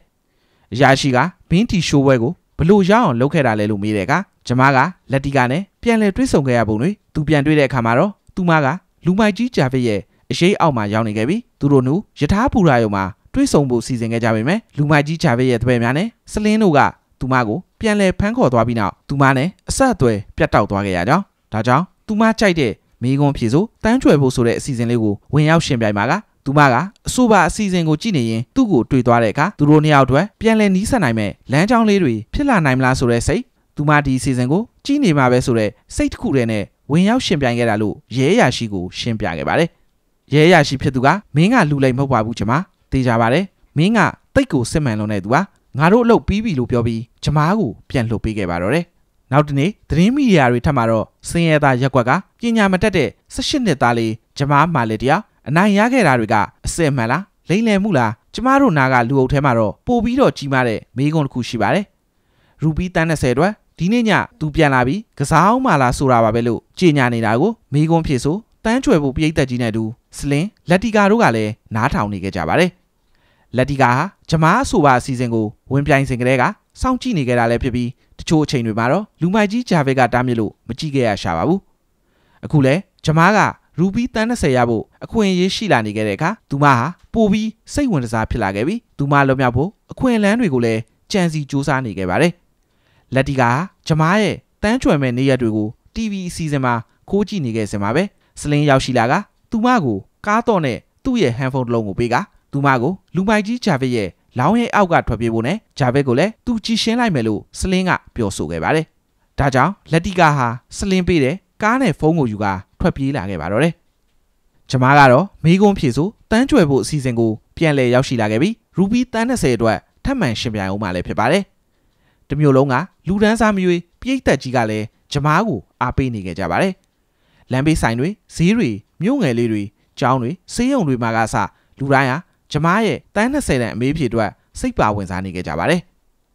အရာရှိကမင်းတီရှိုးပွဲကိုဘလို့ရအောင်လုပ်ခဲ့တာလဲလို့မေးတဲ့အခါကျမကလက်တီကနဲ့ပြန်လည်တွေးဆုံခဲ့ရပုံတွေသူပြန်တွေ့တဲ့အခါမှာတော့သူမကလူမိုက်ကြီးဂျာဗစ်ရဲ့အရေးအောက်မှာရောက်နေခဲ့ပြီသူတို့နူယထာပူရာယုံမှာတွေးဆုံဖို့စီစဉ်ခဲ့ကြပေမဲ့လူမိုက်ကြီးဂျာဗစ်ရဲ့တပည့်များနဲ့ဆလင်းတို့ကသူမကိုပြန်လည်ဖမ်းခေါ်သွားပြီးနောက်သူမနဲ့အဆက်အသွယ်ပြတ်တောက်သွားခဲ့ရကြောင်းဒါကြောင့်သူမကြိုက်တဲ့မိကွန်ဖြေဆိုတန်းကျွယ်ဖို့ဆိုတဲ့အစီအစဉ်လေးကိုဝင်ရောက်ရှင်ပြိုင်ပါကသူမကအဆိုပါအစီအစဉ်ကိုကြည့်နေရင်သူ့ကိုတွေ့သွားတဲ့အခါသူတို့နှစ်ယောက်အတွက်ပြန်လည်နီးစပ်နိုင်မဲ့လမ်းကြောင်းလေးတွေဖြစ်လာနိုင်မလားဆိုတဲ့စိတ်သူမဒီစီဇန်ကိုကြီးနေမှာပဲဆိုတော့စိတ်တစ်ခုတည်းနဲ့ဝင်ရောက်ရှင်ပြိုင်ခဲ့တာလို့ရဲအရာရှိကိုရှင်းပြခဲ့ပါတယ်။ရဲအရာရှိဖြစ်သူကမင်းကလူလိုက်မဟုတ်ပါဘူးကျမသိကြပါတယ်။မင်းကတိတ်ကိုစစ်မှန်လုံးတဲ့သူကငါတို့အလုပ်ပြီးပြီလို့ပြောပြီးကျမကိုပြန်လှုပ်ပေးခဲ့ပါတော့တယ်။နောက်တနေ့သတင်းမီဒီယာတွေထပ်မှာတော့စင်ရဲသားရက်ကွက်ကပညာမတတ်တဲ့18နှစ်သားလေးကျမမာလေတရားအနိုင်ရခဲ့တာတွေကအစင်မှန်လားလိမ့်လည်မှုလားကျမတို့နာကလူအုပ်ထဲမှာတော့ပို့ပြီးတော့ကြီးမားတဲ့မိကုံတစ်ခုရှိပါတယ်။ရူပီတန်း20အတွက်ဒီနေ့ညသူပြန်လာပြီးကစားအောင်မလားဆိုတာပါပဲလို့ကြေညာနေတာကိုမိကွန်းဖြစ်ဆိုတန်းချွယ်ဖို့ပြိတ်သက်ကြီးနဲ့အတူစလင်လက်တီကာတို့ကလည်းနားထောင်နေခဲ့ကြပါတယ်လက်တီကာဟာဂျမားအဆိုပါအစီအစဉ်ကိုဝင်ပြိုင်စဉ်ကတည်းကစောင့်ကြည့်နေခဲ့တာလည်းဖြစ်ပြီးတချို့အချိန်တွေမှာတော့လူမိုက်ကြီးဂျာဗစ်ကတားမြစ်လို့မကြည့်ခဲ့ရရှာပါဘူးအခုလဲဂျမားကရူဘီတန်း20ရဖို့အခွင့်အရေးရှိလာနေခဲ့တဲ့အခါသူမဟာပိုပြီးစိတ်ဝင်စားဖြစ်လာခဲ့ပြီးသူမလွန်မြောက်ဖို့အခွင့်အလမ်းတွေကိုလည်းကြံစီစူးစမ်းနေခဲ့ပါတယ်လက်တီကဂျမားရဲ့တန်းချွယ်မဲ့နေရက်တွေကို TV အစီအစဉ်မှာခိုးကြည့်နေခဲ့စင်ပါပဲစလင်းရောက်ရှိလာကသူမကိုကားတော့နဲ့သူ့ရဲ့ဟန်ဖုန်းတစ်လုံးကိုပေးကသူမကိုလူမိုက်ကြီးဂျာဗစ်ရဲ့လောင်းရဲအောက်ကထွက်ပြေးဖို့နဲ့ဂျာဗစ်ကိုလည်းသူကြည်ရှင်းလိုက်မယ်လို့စလင်းကပြောဆိုခဲ့ပါတယ်ဒါကြောင့်လက်တီကဟာစလင်းပေးတယ်ကားနဲ့ဖုန်းကိုယူကာထွက်ပြေးလာခဲ့ပါတော့တယ်ဂျမားကတော့မိကုံဖြေဆိုတန်းကျွယ်ဖို့အစီအစဉ်ကိုပြန်လည်ရောက်ရှိလာခဲ့ပြီးရူပီတန်း20အတွက်ထပ်မံရှင်ပြိုင်အောင်မှလည်းဖြစ်ပါတယ်တမျိုးလုံးကလူဒန်းစားမရွေးပြိသက်ကြီးကလည်းဂျမားကိုအားပေးနေခဲ့ကြပါတယ်။လမ်းဘေးဆိုင်တွေဈေးတွေမြို့ငယ်လေးတွေကျောင်းတွေဆေးရုံတွေမှာကစလူတိုင်းဟာဂျမားရဲ့တန်း20တန်းအမေးဖြေအတွက်စိတ်ပါဝင်စားနေခဲ့ကြပါတယ်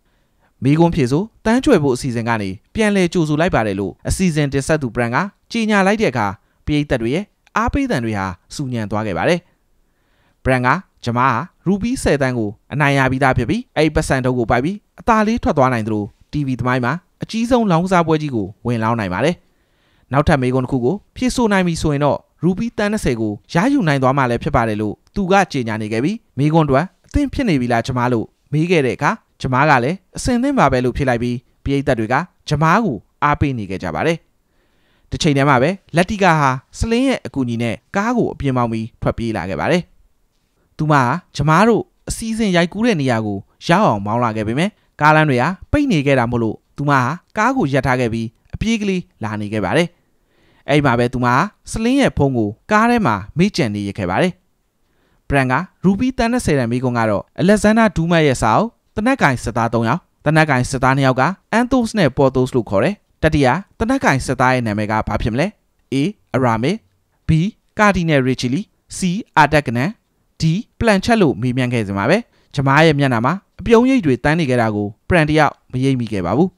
။မိကွန်းဖြေဆိုတန်းကျွယ်ဖို့အစီအစဉ်ကနေပြန်လဲကြိုဆိုလိုက်ပါတယ်လို့အစီအစဉ်တင်ဆက်သူ brand ကကြေညာလိုက်တဲ့အခါပြိသက်တွေရဲ့အားပေးတန်တွေဟာစူညံသွားခဲ့ပါတယ်။ brand ကဂျမားဟာရူပီး10တန်းကိုအနိုင်ရပြီးသားဖြစ်ပြီးအဲဒီပတ်စံတုပ်ကိုပိုက်ပြီးအသာလေးထွက်သွားနိုင်သလို TV သမိုင်းမှာအကြီးဆုံးလောင်းစားပွဲကြီးကိုဝင်လောင်းနိုင်ပါတယ်။နောက်ထပ်မေကွန်တစ်ခုကိုဖြည့်ဆို့နိုင်ပြီဆိုရင်တော့ရူပီးတန်း30ကိုရယူနိုင်သွားမှာလည်းဖြစ်ပါတယ်လို့သူကကြေညာနေခဲ့ပြီးမေကွန်တွက်အသင့်ဖြစ်နေပြီလားဂျမားလို့မေးခဲ့တဲ့အခါဂျမားကလည်းအစင်သင့်ပါပဲလို့ဖြေလိုက်ပြီးပြည်သက်တွေကဂျမားကိုအားပေးနေခဲ့ကြပါတယ်။တစ်ချိန်တည်းမှာပဲလက်တီကာဟာစလင်းရဲ့အကူအညီနဲ့ကားကိုအပြင်ပေါင်းပြီးထွက်ပြေးလာခဲ့ပါတယ်။သူမဂျမားတို့အစီအစဉ်ရိုက်ကူးတဲ့နေရာကိုရောက်အောင်မောင်းလာခဲ့ပေမယ့်ကားလမ်းတွေကပိတ်နေခဲ့တာမို့လို့သူမဟာကားကိုရပ်ထားခဲ့ပြီးအပြေးကလေးလာနေခဲ့ပါတယ်။အဲ့မှာပဲသူမဟာစလင်းရဲ့ဖုန်းကို ကားထဲမှာမေ့ကျန်နေရခဲ့ပါတယ်။ဘရန်ကရူဘီတန်နဲ့ဆယ်တန်မိကွန်ကတော့အလက်ဇန်နာဒူးမတ်ရဲ့စာအုပ်တနက်ကင်စစ်သား၃ယောက်တနက်ကင်စစ်သား၂ယောက်ကအန်တိုစ်နဲ့ပေါ်တိုစ်လို့ခေါ်တယ်။တတိယတနက်ကင်စစ်သားရဲ့နာမည်ကဘာဖြစ်မလဲ။ A အရာမေ B ကာဒီနယ်ရီချီလီ C အာတက်ဂနန် D plan ချက်လို့မေးမြန်းခဲ့စမှာပဲဂျမားရဲ့မျက်နှာမှာအပြုံးရိပ်တွေတန်းနေကြတာကိုပရန်တယောက်မရိပ်မိခဲ့ပါဘူး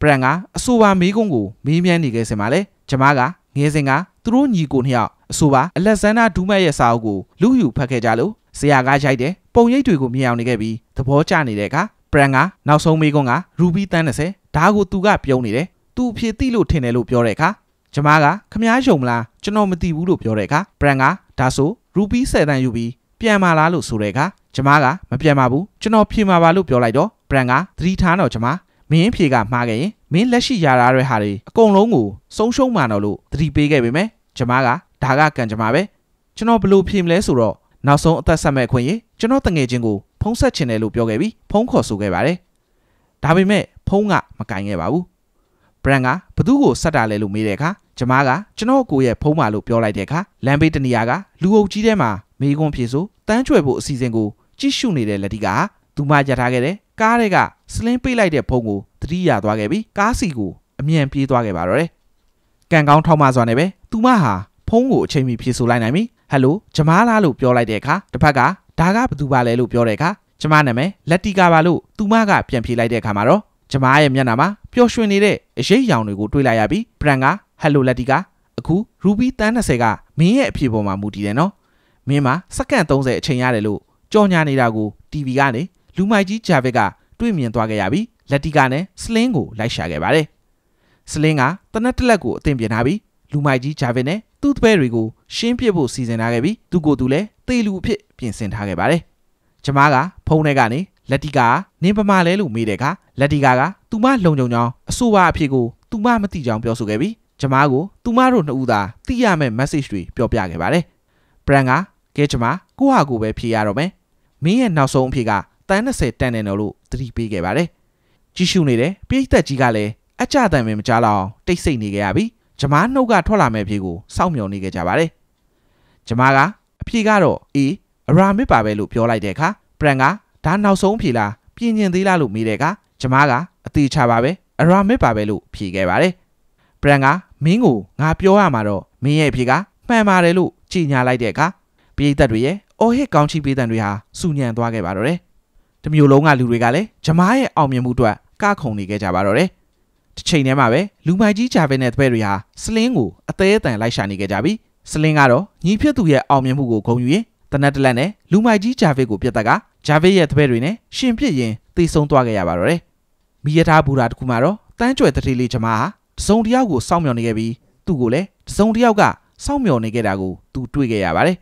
ပရန်ကအဆိုပါမေးခွန်းကိုမေးမြန်းနေခဲ့စမှာလေဂျမားကငယ်စဉ်ကသူတို့ညီကိုနှစ်ယောက်အဆိုပါအလက်ဇန်းနာဒူးမတ်ရဲ့စာအုပ်ကိုလူယူဖတ်ခဲ့ကြလို့ဇေယျကရိုက်တယ်ပုံရိပ်တွေကိုမြင်အောင်နေခဲ့ပြီးသဘောကျနေတဲ့အခါပရန်ကနောက်ဆုံးမေးခွန်းကရူဘီတန်း30ဒါကိုသူကပြုံးနေတယ်သူအဖြစ်သိလို့ထင်တယ်လို့ပြောတဲ့အခါဂျမားကခမားယုံမလားကျွန်တော်မသိဘူးလို့ပြောတဲ့အခါပရန်ကဒါဆိုရူဘီ10တန်းယူပြီးပြန်ပါလားလို့ဆိုတဲ့အခါကျမကမပြန်ပါဘူးကျွန်တော်ဖြေမှာပါလို့ပြောလိုက်တော့ brand ကသတိထားတော့ကျမမင်းဖြေကမှားခဲ့ရင်မင်းလက်ရှိရတာတွေဟာတွေအကုန်လုံးကိုဆုံးရှုံးမှာတော့လို့သတိပေးခဲ့ပေမဲ့ကျမကဒါကကံကျမပဲကျွန်တော်ဘလို့ဖြေမလဲဆိုတော့နောက်ဆုံးအသက်ဆက်မဲ့ခွင့်ရကျွန်တော်တငယ်ချင်းကိုဖုံးဆက်ချင်တယ်လို့ပြောခဲ့ပြီးဖုံးခေါ်ဆိုခဲ့ပါတယ်ဒါပေမဲ့ဖုံးကမကင်ခဲ့ပါဘူး brand ကဘသူ့ကိုဆက်တာလဲလို့မေးတဲ့အခါကျမကကျွန်တော်ကိုရဲ့ဖုံးပါလို့ပြောလိုက်တဲ့အခါလမ်းဘေးတနေရာကလူအုပ်ကြီးထဲမှာမိကွန်းဖြေဆိုတန်းချွယ်ဖို့အစီအစဉ်ကိုကြည့်ရှုနေတဲ့လက်တီကသူမရထားခဲ့တယ်ကားတွေကစလင်းပိတ်လိုက်တဲ့ဖုံကိုသတိရသွားခဲ့ပြီးကားစီကိုအမြန်ပြေးသွားခဲ့ပါတော့တယ်ကံကောင်းထောက်မစွာနဲ့ပဲသူမဟာဖုံးကိုအချိန်မီဖြေဆိုလိုက်နိုင်ပြီဟယ်လိုဂျမားလားလို့ပြောလိုက်တဲ့အခါတစ်ဖက်ကဒါကဘသူပါလဲလို့ပြောတဲ့အခါဂျမားနာမည်လက်တီကာပါလို့သူမကပြန်ဖြေလိုက်တဲ့အခါမှာတော့ဂျမားရဲ့မျက်နှာမှာပျော်ရွှင်နေတဲ့အရေးရောင်တွေကိုတွေ့လိုက်ရပြီးဘရန်ကဟယ်လိုလက်တီကာအခုရူဘီတန်း20ကမင်းရဲ့အဖြေပေါ်မှာမူတည်တယ်နော်မင်းမှာစက္ကန့်30အချိန်ရတယ်လို့ကြော်ညာနေတာကို TV ကနေလူမိုက်ကြီးဂျာဗစ်ကတွေ့မြင်သွားခဲ့ရပြီးလက်တီကနဲ့စလင်းကိုလိုက်ရှာခဲ့ပါတယ်။စလင်းကတနက်တလက်ကိုအသင်ပြင်ထားပြီးလူမိုက်ကြီးဂျာဗစ်နဲ့သူ့တပည့်တွေကိုရှင်းပြဖို့စီစဉ်ထားခဲ့ပြီးသူကိုယ်သူလည်းသေလူအဖြစ်ပြင်ဆင်ထားခဲ့ပါတယ်။ဂျမားကဖုန်းထဲကနေလက်တီကာနင်းပမာလဲလို့မေးတဲ့အခါလက်တီကာကသူမလုံုံကြောင်းအဆိုပါအဖြစ်ကိုသူမမသိကြောင်းပြောဆိုခဲ့ပြီးဂျမားကိုသူမတို့နှစ်ဦးသာသိရမယ့် message တွေပြောပြခဲ့ပါတယ်။ဘရန်ကကဲကျမကိုဟာကိုပဲဖြေရတော့မယ်မင်းရဲ့နောက်ဆုံးအဖြေကတန်း20တန်တယ်လို့သတိပေးခဲ့ပါတယ်ကြည့်ရှုနေတဲ့ပြိသက်ကြီးကလည်းအကြတန်ပင်မကြားလောက်တိတ်ဆိတ်နေခဲ့ရပြီကျမနှုတ်ကထွက်လာမဲ့အဖြေကိုစောင့်မျှော်နေခဲ့ကြပါတယ်ကျမကအဖြေကတော့အေးအရာမစ်ပါပဲလို့ပြောလိုက်တဲ့အခါပရန်ကဒါနောက်ဆုံးအဖြေလားပြင်ညင်သေးလားလို့မေးတဲ့အခါကျမကအသေးချပါပဲအရာမစ်ပါပဲလို့ဖြေခဲ့ပါတယ်ပရန်ကမင်းကိုငါပြောရမှာတော့မင်းရဲ့အဖြေကမှန်ပါတယ်လို့ကြေညာလိုက်တဲ့အခါပရိသတ်တွေရဲ့အော်ဟစ်ကောင်းချီးပေးသံတွေဟာစူညံသွားခဲ့ပါတော့တယ်။တမျိုးလုံးကလူတွေကလည်းဂျမားရဲ့အောင်မြင်မှုအတွက်ကခုန်နေခဲ့ကြပါတော့တယ်။တစ်ချိန်တည်းမှာပဲလူမိုက်ကြီးဂျာဗင်နဲ့တပည့်တွေဟာစလင်းကိုအသေးအတန်လိုက်ရှာနေခဲ့ကြပြီးစလင်းကတော့ညီဖြစ်သူရဲ့အောင်မြင်မှုကိုဂုဏ်ယူရင်တနက်တလက်နဲ့လူမိုက်ကြီးဂျာဗစ်ကိုပြတ်တက်ကဂျာဗစ်ရဲ့တပည့်တွေနဲ့ရှင်ပြစ်ရင်တေဆုံးသွားခဲ့ရပါတော့တယ်။မိရထားဘူရာတခုမှာတော့တန်းကြွယ်တတိလေးဂျမားဟာတစုံတယောက်ကိုစောင့်မျှော်နေခဲ့ပြီးသူ့ကိုလည်းတစုံတယောက်ကစောင့်မျှော်နေခဲ့တာကိုသူတွေ့ခဲ့ရပါတယ်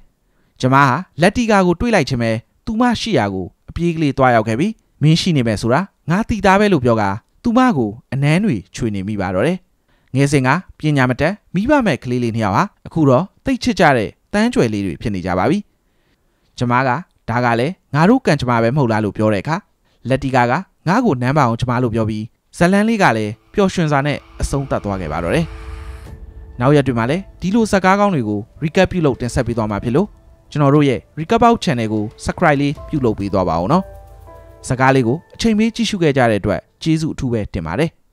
ကျမဟာလက်တီကာကိုတွေးလိုက်ခြင်းပဲသူမရှိရာကိုအပြေးကလေးသွားရောက်ခဲ့ပြီးမင်းရှိနေမယ်ဆိုတာငါသိသားပဲလို့ပြောကသူမကိုအနမ်းတွေချွေနေမိပါတော့တယ်ငယ်စဉ်ကပညာမတတ်မိဘမဲ့ကလေးလေးနှစ်ယောက်ဟာအခုတော့တိတ်ချစ်ကြတဲ့တန်းကြွယ်လေးတွေဖြစ်နေကြပါပြီကျမကဒါကလည်းငါတို့ကံကျမပဲမဟုတ်လားလို့ပြောတဲ့အခါလက်တီကာကငါ့ကိုနမ်းပါအောင်ကျမလို့ပြောပြီးဇလန်းလေးကလည်းပျော်ရွှင်စွာနဲ့အဆုံးသတ်သွားခဲ့ပါတော့တယ်။နောက်ရက်တွေမှာလည်းဒီလိုဇာတ်ကားကောင်းတွေကို recap ပြုလုပ်တင်ဆက်ပေးသွားမှာဖြစ်လို့ကျွန်တော်တို့ရဲ့ Recover Channel ကို Subscribe လေးပြုလုပ်ပေးသွားပါအောင်နော်။စကားလေးကိုအချိန်ပေးကြည့်ရှုခဲ့ကြတဲ့အတွက်ကျေးဇူးအထူးပဲတင်ပါတယ်။